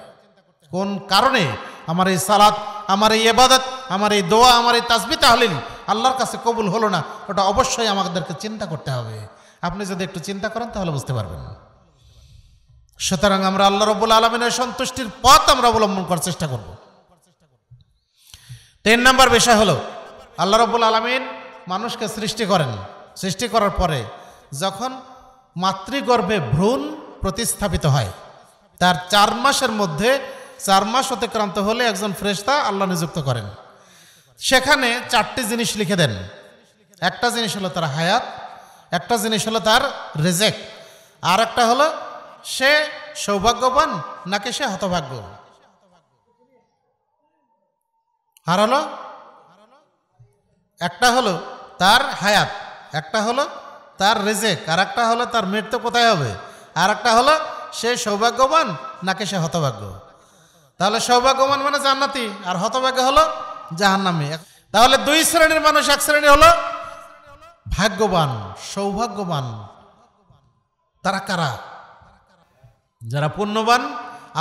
কোন কারণে আমার এই সালাদ আমার এই এবাদত আমার এই দোয়া আমার এই তাসবি তাহলিল আল্লাহর কাছে কবুল হলো না ওটা অবশ্যই আমাদেরকে চিন্তা করতে হবে আপনি যদি একটু চিন্তা করেন তাহলে বুঝতে পারবেন সুতরাং আমরা আল্লাহ রবুল আলমিনের সন্তুষ্টির পথ আমরা অবলম্বন করার চেষ্টা করব তিন নম্বর বিষয় হলো আল্লাহ রবুল আলমিন মানুষকে সৃষ্টি করেন সৃষ্টি করার পরে যখন মাতৃগর্ভে ভ্রূণ প্রতিস্থাপিত হয় তার চার মাসের মধ্যে চার মাস অতিক্রান্ত হলে একজন ফ্রেস্তা আল্লাহ নিযুক্ত করেন সেখানে চারটি জিনিস লিখে দেন একটা জিনিস হলো তার হায়াত একটা জিনিস হলো তার রেজেক আর একটা হলো সে সৌভাগ্যবান নাকি সে হতভাগ্য আর হলো একটা হলো তার হায়াত একটা হলো তার রেজেক আর একটা হলো তার মৃত্যু কোথায় হবে আর একটা হলো সে সৌভাগ্যবান নাকি সে হতভাগ্য তাহলে সৌভাগ্যবান মানে জান্নাতি আর হতভাগ্য হলো জাহান্নামে তাহলে দুই শ্রেণীর মানুষ এক শ্রেণী হলো ভাগ্যবান সৌভাগ্যবান তারা কারা যারা পুণ্যবান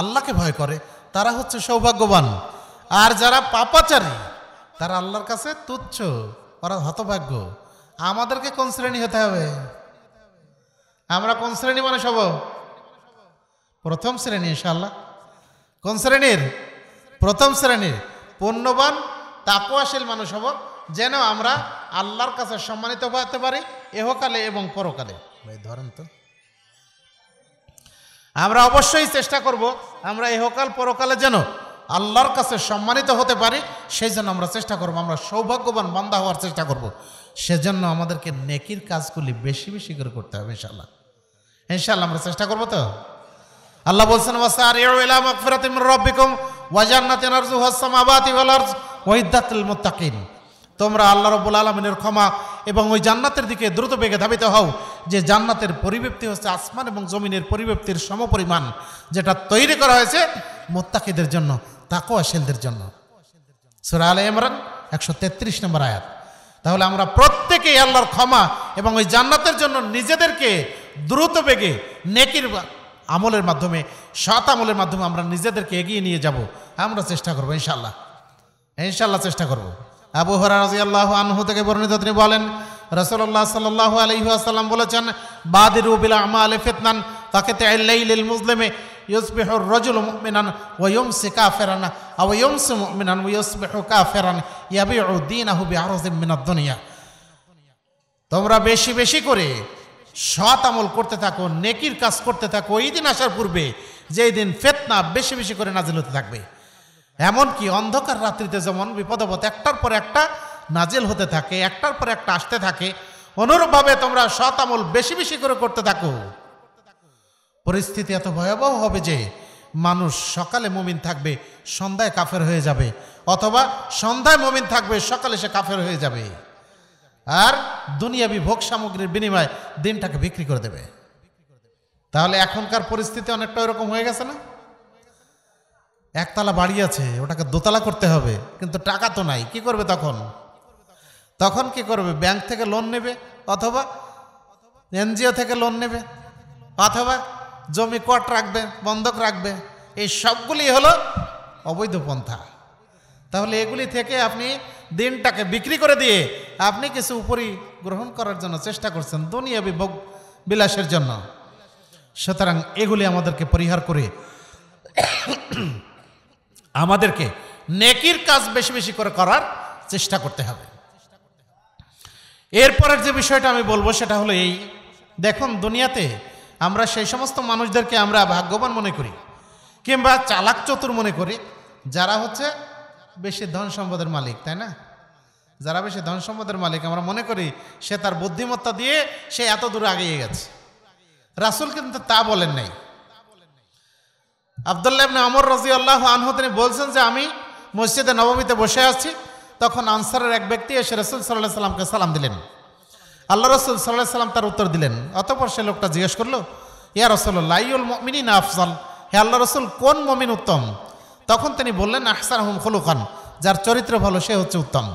আল্লাহকে ভয় করে তারা হচ্ছে সৌভাগ্যবান আর যারা পাপাচারী তারা আল্লাহর কাছে তুচ্ছ ওরা হতভাগ্য আমাদেরকে কোন শ্রেণী হতে হবে আমরা কোন শ্রেণী মানুষ হব প্রথম শ্রেণী ইনশাল্লাহ কোন শ্রেণীর প্রথম শ্রেণীর পুণ্যবান তাকুয়াশীল মানুষ হব যেন আমরা আল্লাহর কাছে সম্মানিত হতে পারি এহকালে এবং পরকালে ভাই ধরেন তো আমরা অবশ্যই চেষ্টা করব আমরা এহকাল পরকালে যেন আল্লাহর কাছে সম্মানিত হতে পারি সেই জন্য আমরা চেষ্টা করব আমরা সৌভাগ্যবান বান্দা হওয়ার চেষ্টা করব সেজন্য আমাদেরকে নেকির কাজগুলি বেশি বেশি করে করতে হবে ইনশাল্লাহ ইনশাল্লাহ আমরা চেষ্টা করবো তো আল্লাহ বলছেন ওয়াসারিউ ইলা মাগফিরাতিন রাব্বিকুম ওয়া জান্নাতিন আরজুহা আস ওয়াল ওহিদাতুল মোত্তাকিন তোমরা আল্লাহ রবুল আলমিনের ক্ষমা এবং ওই জান্নাতের দিকে দ্রুত বেগে ধাবিত হও যে জান্নাতের পরিব্যক্তি হচ্ছে আসমান এবং জমিনের পরিব্যক্তির সমপরিমাণ যেটা তৈরি করা হয়েছে মোত্তাকিদের জন্য আসেলদের জন্য সুরা আল ইমরান একশো তেত্রিশ নম্বর আয়াত তাহলে আমরা প্রত্যেকেই আল্লাহর ক্ষমা এবং ওই জান্নাতের জন্য নিজেদেরকে দ্রুত বেগে নেকির আমলের মাধ্যমে সৎ আমলের মাধ্যমে আমরা নিজেদেরকে এগিয়ে নিয়ে যাব আমরা চেষ্টা করবো ইনশাল্লাহ ইনশাল্লাহ চেষ্টা করব আবু হরাজি আল্লাহ আনহু থেকে বর্ণিত তিনি বলেন রসল্লাহ সাল্লাহ আলহিহাসাল্লাম বলেছেন বাদির উবিল আমা আলে ফেতনান তাকে তেলাইলিল মুসলিমে ইউসবিহুর রজুল মুমিনান ও ইয়মসি কাফেরান আও ইয়মসি মুমিনান ও ফেরান কাফেরান ইয়াবিউ দীনাহু বিআরজিম মিনাদ দুনিয়া তোমরা বেশি বেশি করে সৎ আমল করতে থাকো নেকির কাজ করতে থাকো এই দিন আসার পূর্বে যেই দিন ফেতনা বেশি বেশি করে নাজিল হতে থাকবে এমনকি অন্ধকার রাত্রিতে যেমন বিপদবত একটার পর একটা নাজেল হতে থাকে একটার পর একটা আসতে থাকে অনুরূপভাবে তোমরা সৎ আমল বেশি বেশি করে করতে থাকো পরিস্থিতি এত ভয়াবহ হবে যে মানুষ সকালে মুমিন থাকবে সন্ধ্যায় কাফের হয়ে যাবে অথবা সন্ধ্যায় মুমিন থাকবে সকালে সে কাফের হয়ে যাবে আর দুনিয়াবি ভোগ সামগ্রীর বিনিময়ে দিনটাকে বিক্রি করে দেবে তাহলে এখনকার পরিস্থিতি অনেকটা এরকম হয়ে গেছে না একতলা বাড়ি আছে ওটাকে দোতলা করতে হবে কিন্তু টাকা তো নাই কি করবে তখন তখন কি করবে ব্যাংক থেকে লোন নেবে অথবা এনজিও থেকে লোন নেবে অথবা জমি কট রাখবে বন্ধক রাখবে এই সবগুলি হলো অবৈধ পন্থা তাহলে এগুলি থেকে আপনি দিনটাকে বিক্রি করে দিয়ে আপনি কিছু উপরি গ্রহণ করার জন্য চেষ্টা করছেন দুনিয়াবি ভোগ বিলাসের জন্য সুতরাং এগুলি আমাদেরকে পরিহার করে আমাদেরকে নেকির কাজ বেশি বেশি করে করার চেষ্টা করতে হবে এরপরের যে বিষয়টা আমি বলবো সেটা হলো এই দেখুন দুনিয়াতে আমরা সেই সমস্ত মানুষদেরকে আমরা ভাগ্যবান মনে করি কিংবা চালাক চতুর মনে করি যারা হচ্ছে বেশি ধন সম্পদের মালিক তাই না যারা বেশি ধন সম্পদের মালিক আমরা মনে করি সে তার বুদ্ধিমত্তা দিয়ে সে এত দূরে আগিয়ে গেছে রাসুল কিন্তু তা বলেন নাই আবদুল্লাহ আপনি অমর রাজি আল্লাহ আনহু তিনি বলছেন যে আমি মসজিদে নবমীতে বসে আছি তখন আনসারের এক ব্যক্তি এসে রসুল সাল্লাহ সাল্লামকে সালাম দিলেন আল্লাহ রসুল সাল্লাহ সাল্লাম তার উত্তর দিলেন অতপর সে লোকটা জিজ্ঞেস করলো ইয়া রসল্লাহ ইউল মমিনী না আফজল হে আল্লাহ রসুল কোন মমিন উত্তম তখন তিনি বললেন আহসান হুম খলুখান যার চরিত্র ভালো সে হচ্ছে উত্তম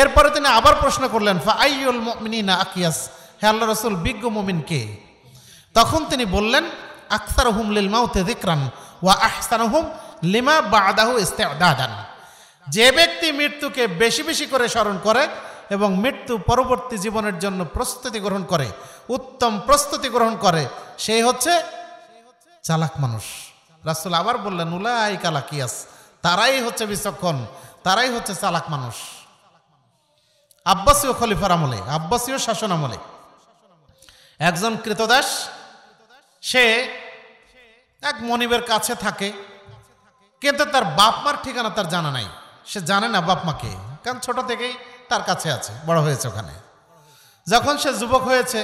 এরপরে তিনি আবার প্রশ্ন করলেন ফা আইউল মমিনী না আকিয়াস হে আল্লাহ রসুল বিজ্ঞ মমিন কে তখন তিনি বললেন আকসার হুম লিল মাউতে দিকরান ওয়া আহসান হুম লিমা বাদাহু দাদান যে ব্যক্তি মৃত্যুকে বেশি বেশি করে স্মরণ করে এবং মৃত্যু পরবর্তী জীবনের জন্য প্রস্তুতি গ্রহণ করে উত্তম প্রস্তুতি গ্রহণ করে সেই হচ্ছে চালাক মানুষ রাসুল আবার বললেন উলাই কালাকিয়াস তারাই হচ্ছে বিচক্ষণ তারাই হচ্ছে চালাক মানুষ আব্বাসীয় খলিফার আমলে আব্বাসীয় শাসন আমলে একজন কৃতদাস সে এক মনিবের কাছে থাকে কিন্তু তার বাপ মার ঠিকানা তার জানা নাই সে জানে না বাপ মাকে কারণ ছোট থেকেই তার কাছে আছে বড় হয়েছে ওখানে যখন সে যুবক হয়েছে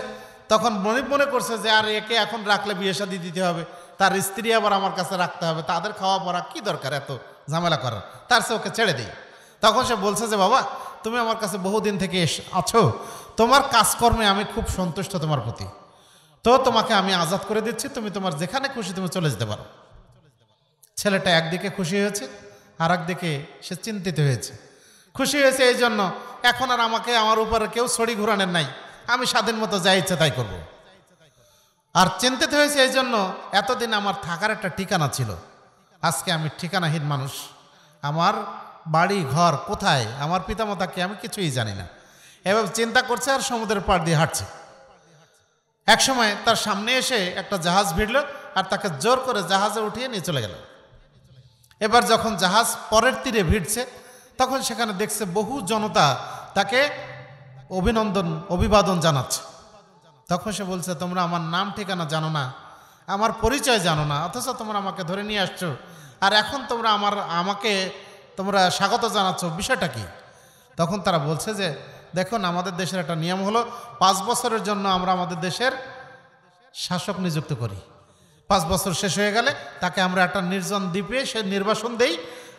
তখন মনিব মনে করছে যে আর একে এখন রাখলে বিয়ে শাদি দিতে হবে তার স্ত্রী আবার আমার কাছে রাখতে হবে তাদের খাওয়া পড়া কি দরকার এত ঝামেলা করার তার সে ওকে ছেড়ে দিই তখন সে বলছে যে বাবা তুমি আমার কাছে বহুদিন থেকে আছো তোমার কাজকর্মে আমি খুব সন্তুষ্ট তোমার প্রতি তো তোমাকে আমি আজাদ করে দিচ্ছি তুমি তোমার যেখানে খুশি তুমি চলে যেতে পারো ছেলেটা একদিকে খুশি হয়েছে আর একদিকে সে চিন্তিত হয়েছে খুশি হয়েছে এই জন্য এখন আর আমাকে আমার উপরে কেউ ছড়ি ঘুরানের নাই আমি স্বাধীন মতো যা ইচ্ছে তাই করব। আর চিন্তিত হয়েছে এই জন্য এতদিন আমার থাকার একটা ঠিকানা ছিল আজকে আমি ঠিকানাহীন মানুষ আমার বাড়ি ঘর কোথায় আমার পিতামাতাকে আমি কিছুই জানি না এভাবে চিন্তা করছে আর সমুদ্রের পাড় দিয়ে হাঁটছে এক সময় তার সামনে এসে একটা জাহাজ ভিড়ল আর তাকে জোর করে জাহাজে উঠিয়ে নিয়ে চলে গেল এবার যখন জাহাজ পরের তীরে ভিড়ছে তখন সেখানে দেখছে বহু জনতা তাকে অভিনন্দন অভিবাদন জানাচ্ছে তখন সে বলছে তোমরা আমার নাম ঠিকানা জানো না আমার পরিচয় জানো না অথচ তোমরা আমাকে ধরে নিয়ে আসছো আর এখন তোমরা আমার আমাকে তোমরা স্বাগত জানাচ্ছ বিষয়টা কি তখন তারা বলছে যে দেখুন আমাদের দেশের একটা নিয়ম হলো পাঁচ বছরের জন্য আমরা আমাদের দেশের শাসক নিযুক্ত করি পাঁচ বছর শেষ হয়ে গেলে তাকে আমরা একটা নির্জন দ্বীপে সে নির্বাসন দেই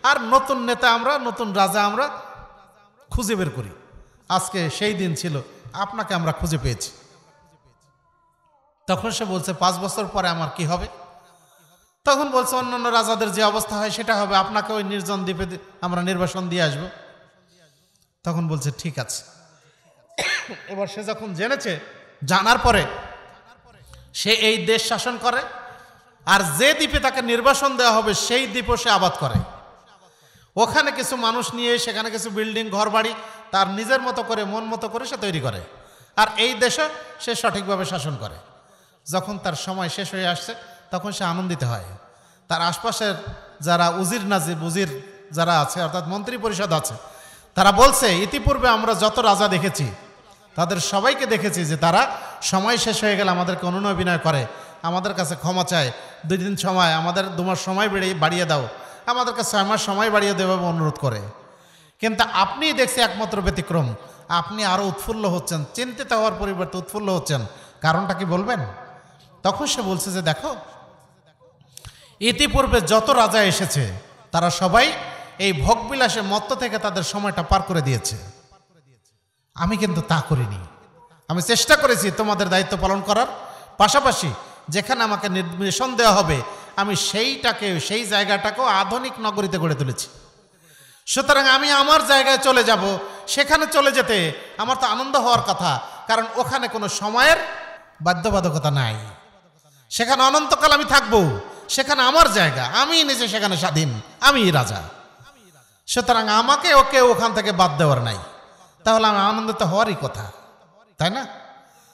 আর নতুন নেতা আমরা নতুন রাজা আমরা খুঁজে বের করি আজকে সেই দিন ছিল আপনাকে আমরা খুঁজে পেয়েছি তখন সে বলছে পাঁচ বছর পরে আমার কি হবে তখন বলছে অন্যান্য রাজাদের যে অবস্থা হয় সেটা হবে আপনাকে ওই নির্জন দ্বীপে আমরা নির্বাসন দিয়ে আসব তখন বলছে ঠিক আছে এবার সে যখন জেনেছে জানার পরে সে এই দেশ শাসন করে আর যে দ্বীপে তাকে নির্বাসন দেওয়া হবে সেই দ্বীপও সে আবাদ করে ওখানে কিছু মানুষ নিয়ে সেখানে কিছু বিল্ডিং ঘর বাড়ি তার নিজের মতো করে মন মতো করে সে তৈরি করে আর এই দেশে সে সঠিকভাবে শাসন করে যখন তার সময় শেষ হয়ে আসছে তখন সে আনন্দিত হয় তার আশপাশের যারা উজির নাজির উজির যারা আছে অর্থাৎ মন্ত্রী পরিষদ আছে তারা বলছে ইতিপূর্বে আমরা যত রাজা দেখেছি তাদের সবাইকে দেখেছি যে তারা সময় শেষ হয়ে গেলে আমাদেরকে অনুনয় করে আমাদের কাছে ক্ষমা চায় দুই দিন সময় আমাদের মাস সময় বেড়ে বাড়িয়ে দাও আমাদেরকে ছয় মাস সময় বাড়িয়ে দেবে অনুরোধ করে কিন্তু আপনি দেখছি একমাত্র ব্যতিক্রম আপনি আরও উৎফুল্ল হচ্ছেন চিন্তিত হওয়ার পরিবর্তে উৎফুল্ল হচ্ছেন কারণটা কি বলবেন তখন সে বলছে যে দেখো ইতিপূর্বে যত রাজা এসেছে তারা সবাই এই ভোগবিলাসে মত্ত থেকে তাদের সময়টা পার করে দিয়েছে আমি কিন্তু তা করিনি আমি চেষ্টা করেছি তোমাদের দায়িত্ব পালন করার পাশাপাশি যেখানে আমাকে নির্দেশন দেওয়া হবে আমি সেইটাকে সেই জায়গাটাকেও আধুনিক নগরীতে গড়ে তুলেছি সুতরাং আমি আমার জায়গায় চলে যাব সেখানে চলে যেতে আমার তো আনন্দ হওয়ার কথা কারণ ওখানে কোনো সময়ের বাধ্যবাধকতা নাই সেখানে অনন্তকাল আমি থাকব সেখানে আমার জায়গা আমি নিজে সেখানে স্বাধীন আমি রাজা সুতরাং আমাকে ওকে ওখান থেকে বাদ দেওয়ার নাই তাহলে আমি আনন্দিত হওয়ারই কথা তাই না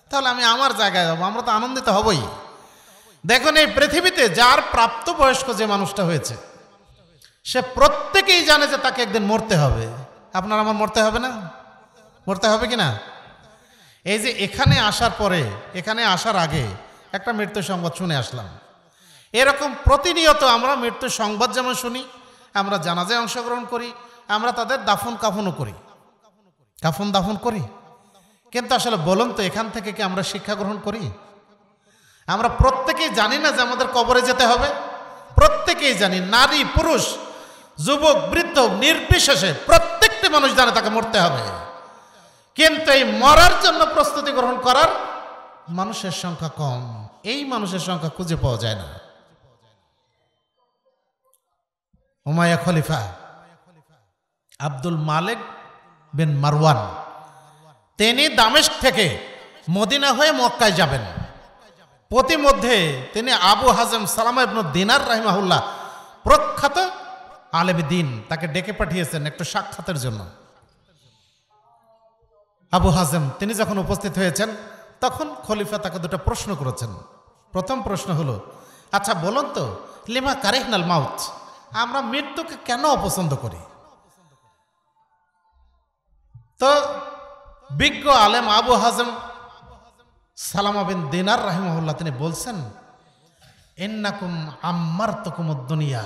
তাহলে আমি আমার জায়গায় যাবো আমরা তো আনন্দিত হবই দেখুন এই পৃথিবীতে যার প্রাপ্তবয়স্ক যে মানুষটা হয়েছে সে প্রত্যেকেই জানে যে তাকে একদিন মরতে হবে আপনার আমার মরতে হবে না মরতে হবে কি না এই যে এখানে আসার পরে এখানে আসার আগে একটা মৃত্যু সংবাদ শুনে আসলাম এরকম প্রতিনিয়ত আমরা মৃত্যু সংবাদ যেমন শুনি আমরা জানাজায় অংশগ্রহণ করি আমরা তাদের দাফন কাফনও করি কাফন দাফন করি কিন্তু আসলে বলুন তো এখান থেকে কি আমরা শিক্ষা গ্রহণ করি আমরা প্রত্যেকেই জানি না যে আমাদের কবরে যেতে হবে প্রত্যেকেই জানি নারী পুরুষ যুবক বৃদ্ধ নির্বিশেষে প্রত্যেকটি মানুষ জানে তাকে মরতে হবে কিন্তু এই মরার জন্য প্রস্তুতি গ্রহণ করার মানুষের সংখ্যা কম এই মানুষের সংখ্যা খুঁজে পাওয়া যায় না উমায়া খলিফা আব্দুল মালিক বিন মারওয়ান তিনি দামেশ থেকে মদিনা হয়ে মক্কায় যাবেন প্রতিমধ্যে তিনি আবু হাজেম সালামা ইবনু দিনার রাহিমাহুল্লাহ প্রখ্যাত আলেমী দিন তাকে ডেকে পাঠিয়েছেন একটু সাক্ষাতের জন্য আবু হাজেম তিনি যখন উপস্থিত হয়েছেন তখন খলিফা তাকে দুটো প্রশ্ন করেছেন প্রথম প্রশ্ন হলো আচ্ছা বলুন তো লিমা কারেহনাল মাউথ আমরা মৃত্যুকে কেন অপছন্দ করি তো বিজ্ঞ আলেম আবু হাজম সালামা বিন দিনার রাহিমহল্লা তিনি বলছেন এন্নাকুম আম্মার তকুমুল দুনিয়া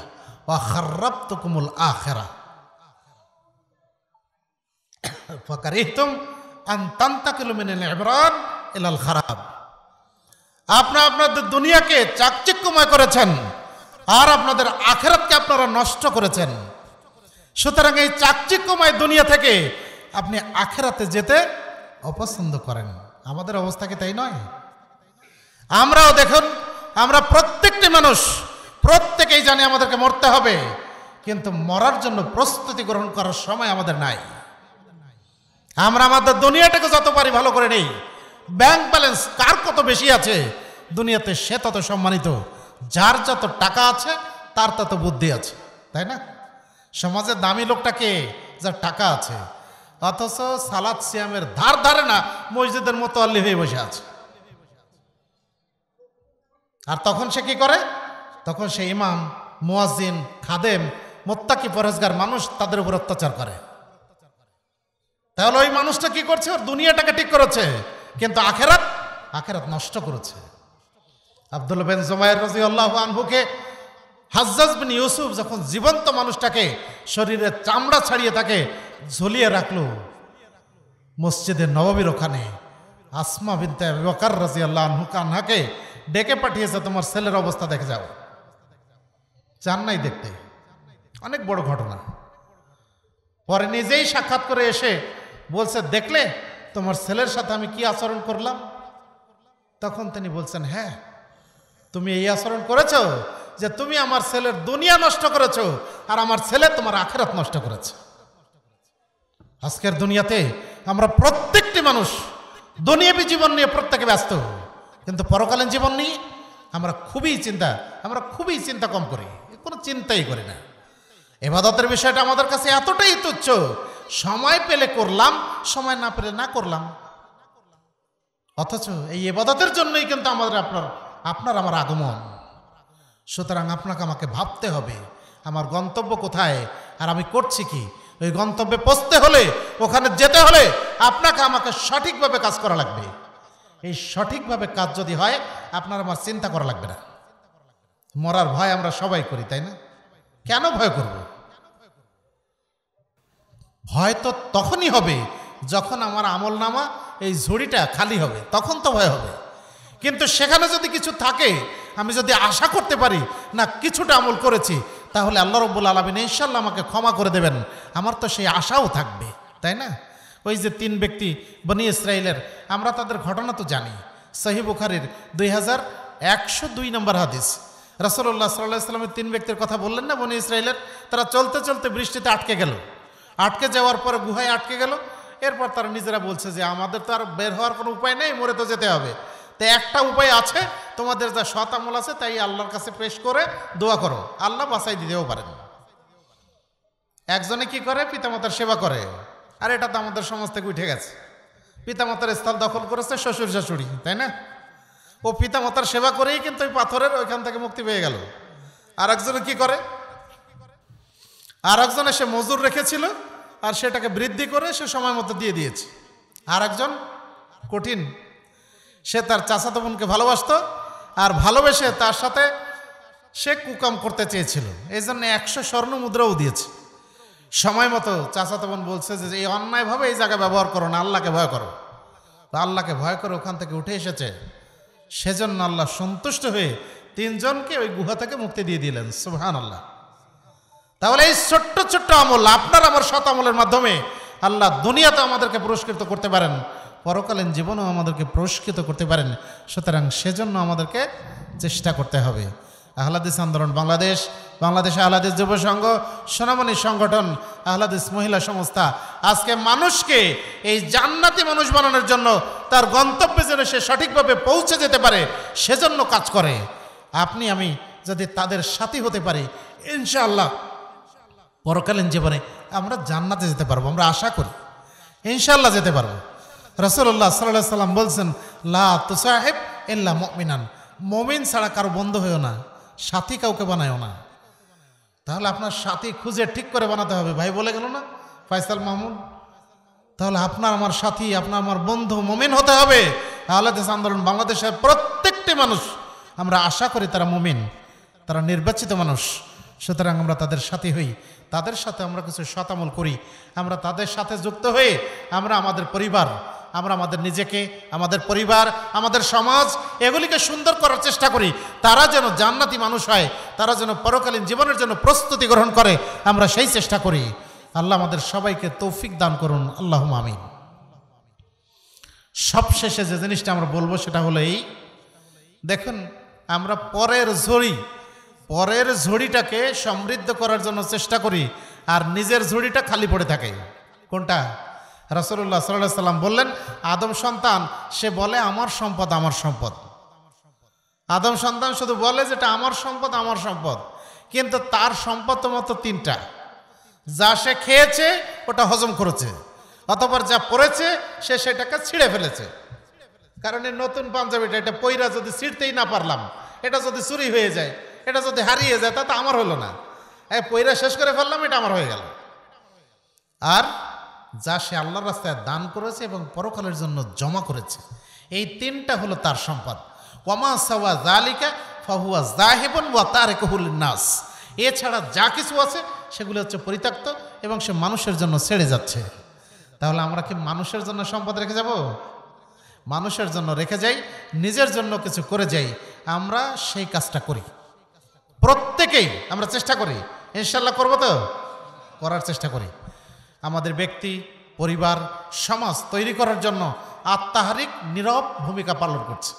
ও খার্রাব তকুমুল আখেরা আন ইলাল খারাপ আপনি আপনাদের দুনিয়াকে করেছেন আর আপনাদের আখেরাতকে আপনারা নষ্ট করেছেন সুতরাং এই চাকচিক্যময় দুনিয়া থেকে আপনি আখেরাতে যেতে অপছন্দ করেন আমাদের অবস্থা কি তাই নয় আমরাও দেখুন আমরা প্রত্যেকটি মানুষ প্রত্যেকেই জানি আমাদেরকে মরতে হবে কিন্তু মরার জন্য প্রস্তুতি গ্রহণ করার সময় আমাদের নাই আমরা আমাদের দুনিয়াটাকে যত পারি ভালো করে নেই ব্যাংক ব্যালেন্স কার কত বেশি আছে দুনিয়াতে সে তত সম্মানিত যার যত টাকা আছে তার তত বুদ্ধি আছে তাই না সমাজের দামি লোকটাকে যার টাকা আছে অথচ সালাদ সিয়ামের ধার ধারে না মসজিদের মতো আল্লি হয়ে বসে আছে আর তখন সে কি করে তখন সে ইমাম মোয়াজিন খাদেম মোত্তাকি পরেজগার মানুষ তাদের উপর অত্যাচার করে তাহলে ওই মানুষটা কি করছে ওর দুনিয়াটাকে ঠিক করেছে কিন্তু আখেরাত আখেরাত নষ্ট করেছে আব্দুল বেন জোমায়ের রাজি আল্লাহ আনহুকে হাজ্জাজ বিন ইউসুফ যখন জীবন্ত মানুষটাকে শরীরে চামড়া ছাড়িয়ে তাকে ঝুলিয়ে রাখলো মসজিদে নবাবির ওখানে আসমা বিনতে বকার রাজি আল্লাহ কানহাকে ডেকে পাঠিয়েছে তোমার ছেলের অবস্থা দেখে যাও চান নাই দেখতে অনেক বড় ঘটনা পরে নিজেই সাক্ষাৎ করে এসে বলছে দেখলে তোমার ছেলের সাথে আমি কি আচরণ করলাম তখন তিনি বলছেন হ্যাঁ তুমি এই আচরণ করেছ যে তুমি আমার ছেলের দুনিয়া নষ্ট করেছ আর আমার ছেলে তোমার আখেরাত নষ্ট করেছে আজকের দুনিয়াতে আমরা প্রত্যেকটি মানুষ দুনিয়াবি জীবন নিয়ে প্রত্যেকে ব্যস্ত কিন্তু পরকালীন জীবন নিয়ে আমরা খুবই চিন্তা আমরা খুবই চিন্তা কম করি কোনো চিন্তাই করি না এবাদতের বিষয়টা আমাদের কাছে এতটাই তুচ্ছ সময় পেলে করলাম সময় না পেলে না করলাম অথচ এই এবাদতের জন্যই কিন্তু আমাদের আপনার আপনার আমার আগমন সুতরাং আপনাকে আমাকে ভাবতে হবে আমার গন্তব্য কোথায় আর আমি করছি কি ওই গন্তব্যে পৌঁছতে হলে ওখানে যেতে হলে আপনাকে আমাকে সঠিকভাবে কাজ করা লাগবে এই সঠিকভাবে কাজ যদি হয় আপনার আমার চিন্তা করা লাগবে না মরার ভয় আমরা সবাই করি তাই না কেন ভয় করব ভয় তো তখনই হবে যখন আমার আমল নামা এই ঝুড়িটা খালি হবে তখন তো ভয় হবে কিন্তু সেখানে যদি কিছু থাকে আমি যদি আশা করতে পারি না কিছুটা আমল করেছি তাহলে আল্লাহ রব্বুল আলমিন ইনশাল্লাহ আমাকে ক্ষমা করে দেবেন আমার তো সেই আশাও থাকবে তাই না ওই যে তিন ব্যক্তি বনি ইসরায়েলের আমরা তাদের ঘটনা তো জানি সহি বুখারির দুই হাজার একশো দুই নম্বর হাদিস রাসুল্লাহ সাল্লাহ ইসলামের তিন ব্যক্তির কথা বললেন না বনি ইসরায়েলের তারা চলতে চলতে বৃষ্টিতে আটকে গেল আটকে যাওয়ার পরে গুহায় আটকে গেল এরপর তারা নিজেরা বলছে যে আমাদের তো আর বের হওয়ার কোনো উপায় নেই মরে তো যেতে হবে তাই একটা উপায় আছে তোমাদের যা আমল আছে তাই আল্লাহর কাছে পেশ করে দোয়া করো আল্লাহ বাসাই দিতেও পারেন একজনে কি করে পিতামাতার সেবা করে আর এটা তো আমাদের সমাজ থেকে উঠে গেছে পিতামাতার স্থল দখল করেছে শ্বশুর শাশুড়ি তাই না ও পিতামাতার সেবা করেই কিন্তু ওই পাথরের ওইখান থেকে মুক্তি পেয়ে গেল আর একজনে কি করে আর একজনে সে মজুর রেখেছিল আর সেটাকে বৃদ্ধি করে সে সময় মতো দিয়ে দিয়েছে আর একজন কঠিন সে তার চাচাতো বোনকে ভালোবাসত আর ভালোবেসে তার সাথে সে কুকাম করতে চেয়েছিল এই জন্য একশো স্বর্ণ মুদ্রাও দিয়েছে সময় মতো চাচাতো বোন বলছে যে এই অন্যায়ভাবে এই জায়গা ব্যবহার করো না আল্লাহকে ভয় করো বা আল্লাহকে ভয় করে ওখান থেকে উঠে এসেছে সেজন্য আল্লাহ সন্তুষ্ট হয়ে তিনজনকে ওই গুহা থেকে মুক্তি দিয়ে দিলেন সুহান আল্লাহ তাহলে এই ছোট্ট ছোট্ট আমল আপনার আমার সৎ আমলের মাধ্যমে আল্লাহ দুনিয়াতে আমাদেরকে পুরস্কৃত করতে পারেন পরকালীন জীবনও আমাদেরকে পুরস্কৃত করতে পারেন সুতরাং সেজন্য আমাদেরকে চেষ্টা করতে হবে আহ্লাদিস আন্দোলন বাংলাদেশ বাংলাদেশ আহ্লাদিস যুব সংঘ সোনামণি সংগঠন আহ্লাদিস মহিলা সংস্থা আজকে মানুষকে এই জান্নাতি মানুষ বানানোর জন্য তার গন্তব্যে যেন সে সঠিকভাবে পৌঁছে যেতে পারে সেজন্য কাজ করে আপনি আমি যদি তাদের সাথী হতে পারি ইনশাআল্লাহ পরকালীন জীবনে আমরা জান্নাতে যেতে পারবো আমরা আশা করি ইনশাআল্লাহ যেতে পারবো রসল্লাহ সাল্লাম বলছেন লা তুসাহেব এল্লা মমিনান মমিন ছাড়া কারো বন্ধ হয়েও না সাথী কাউকে বানায়ও না তাহলে আপনার সাথী খুঁজে ঠিক করে বানাতে হবে ভাই বলে গেল না ফাইসাল মামুন তাহলে আপনার আমার সাথী আপনার আমার বন্ধু মমিন হতে হবে দেশ আন্দোলন বাংলাদেশের প্রত্যেকটি মানুষ আমরা আশা করি তারা মমিন তারা নির্বাচিত মানুষ সুতরাং আমরা তাদের সাথী হই তাদের সাথে আমরা কিছু সতামল করি আমরা তাদের সাথে যুক্ত হয়ে আমরা আমাদের পরিবার আমরা আমাদের নিজেকে আমাদের পরিবার আমাদের সমাজ এগুলিকে সুন্দর করার চেষ্টা করি তারা যেন জান্নাতি মানুষ হয় তারা যেন পরকালীন জীবনের জন্য প্রস্তুতি গ্রহণ করে আমরা সেই চেষ্টা করি আল্লাহ আমাদের সবাইকে তৌফিক দান করুন আল্লাহ আমিন সবশেষে যে জিনিসটা আমরা বলবো সেটা হলো এই দেখুন আমরা পরের ঝুড়ি পরের ঝুড়িটাকে সমৃদ্ধ করার জন্য চেষ্টা করি আর নিজের ঝুড়িটা খালি পড়ে থাকে কোনটা রাসুল্লাহ সাল্লাহ সাল্লাম বললেন আদম সন্তান সে বলে আমার সম্পদ আমার সম্পদ আদম সন্তান শুধু বলে যেটা আমার সম্পদ আমার সম্পদ কিন্তু তার সম্পদ মতো তিনটা যা সে খেয়েছে ওটা হজম করেছে অতপর যা পড়েছে সে সেটাকে ছিঁড়ে ফেলেছে কারণ এই নতুন পাঞ্জাবিটা এটা পৈরা যদি ছিঁড়তেই না পারলাম এটা যদি চুরি হয়ে যায় এটা যদি হারিয়ে যায় তা তো আমার হলো না এই পৈরা শেষ করে ফেললাম এটা আমার হয়ে গেল আর যা সে আল্লাহর রাস্তায় দান করেছে এবং পরকালের জন্য জমা করেছে এই তিনটা হলো তার সম্পদ ওমা সাওয়া জালিকা ফাহুয়া জাহেবন ওয়া তার নাস এছাড়া যা কিছু আছে সেগুলো হচ্ছে পরিত্যক্ত এবং সে মানুষের জন্য ছেড়ে যাচ্ছে তাহলে আমরা কি মানুষের জন্য সম্পদ রেখে যাব মানুষের জন্য রেখে যাই নিজের জন্য কিছু করে যাই আমরা সেই কাজটা করি প্রত্যেকেই আমরা চেষ্টা করি ইনশাল্লাহ করবো তো করার চেষ্টা করি আমাদের ব্যক্তি পরিবার সমাজ তৈরি করার জন্য আত্মাহারিক নীরব ভূমিকা পালন করছে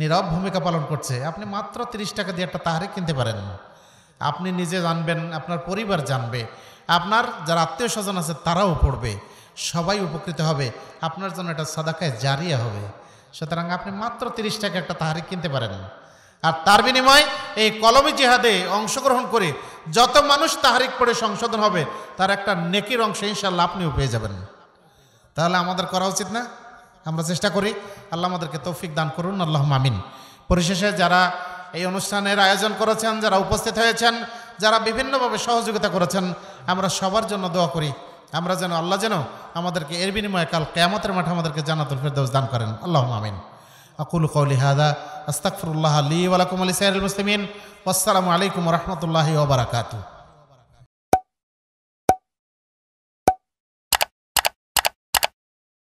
নীরব ভূমিকা পালন করছে আপনি মাত্র তিরিশ টাকা দিয়ে একটা তাহারিক কিনতে পারেন না আপনি নিজে জানবেন আপনার পরিবার জানবে আপনার যারা আত্মীয় স্বজন আছে তারাও পড়বে সবাই উপকৃত হবে আপনার জন্য এটা সাদাকায় জারিয়া হবে সুতরাং আপনি মাত্র তিরিশ টাকা একটা তাহারিক কিনতে পারেন না আর তার বিনিময়ে এই কলমি জিহাদে অংশগ্রহণ করে যত মানুষ তাহারিক পড়ে সংশোধন হবে তার একটা নেকির অংশ ইনশাল্লাহ আপনিও পেয়ে যাবেন তাহলে আমাদের করা উচিত না আমরা চেষ্টা করি আল্লাহ আমাদেরকে তৌফিক দান করুন আল্লাহ মামিন পরিশেষে যারা এই অনুষ্ঠানের আয়োজন করেছেন যারা উপস্থিত হয়েছেন যারা বিভিন্নভাবে সহযোগিতা করেছেন আমরা সবার জন্য দোয়া করি আমরা যেন আল্লাহ যেন আমাদেরকে এর বিনিময়ে কাল কেয়ামতের মাঠে আমাদেরকে জানাতুল ফেরদৌস দান করেন আল্লাহ মামিন أقول قولي هذا أستغفر الله لي ولكم ولسائر المسلمين والسلام عليكم ورحمة الله وبركاته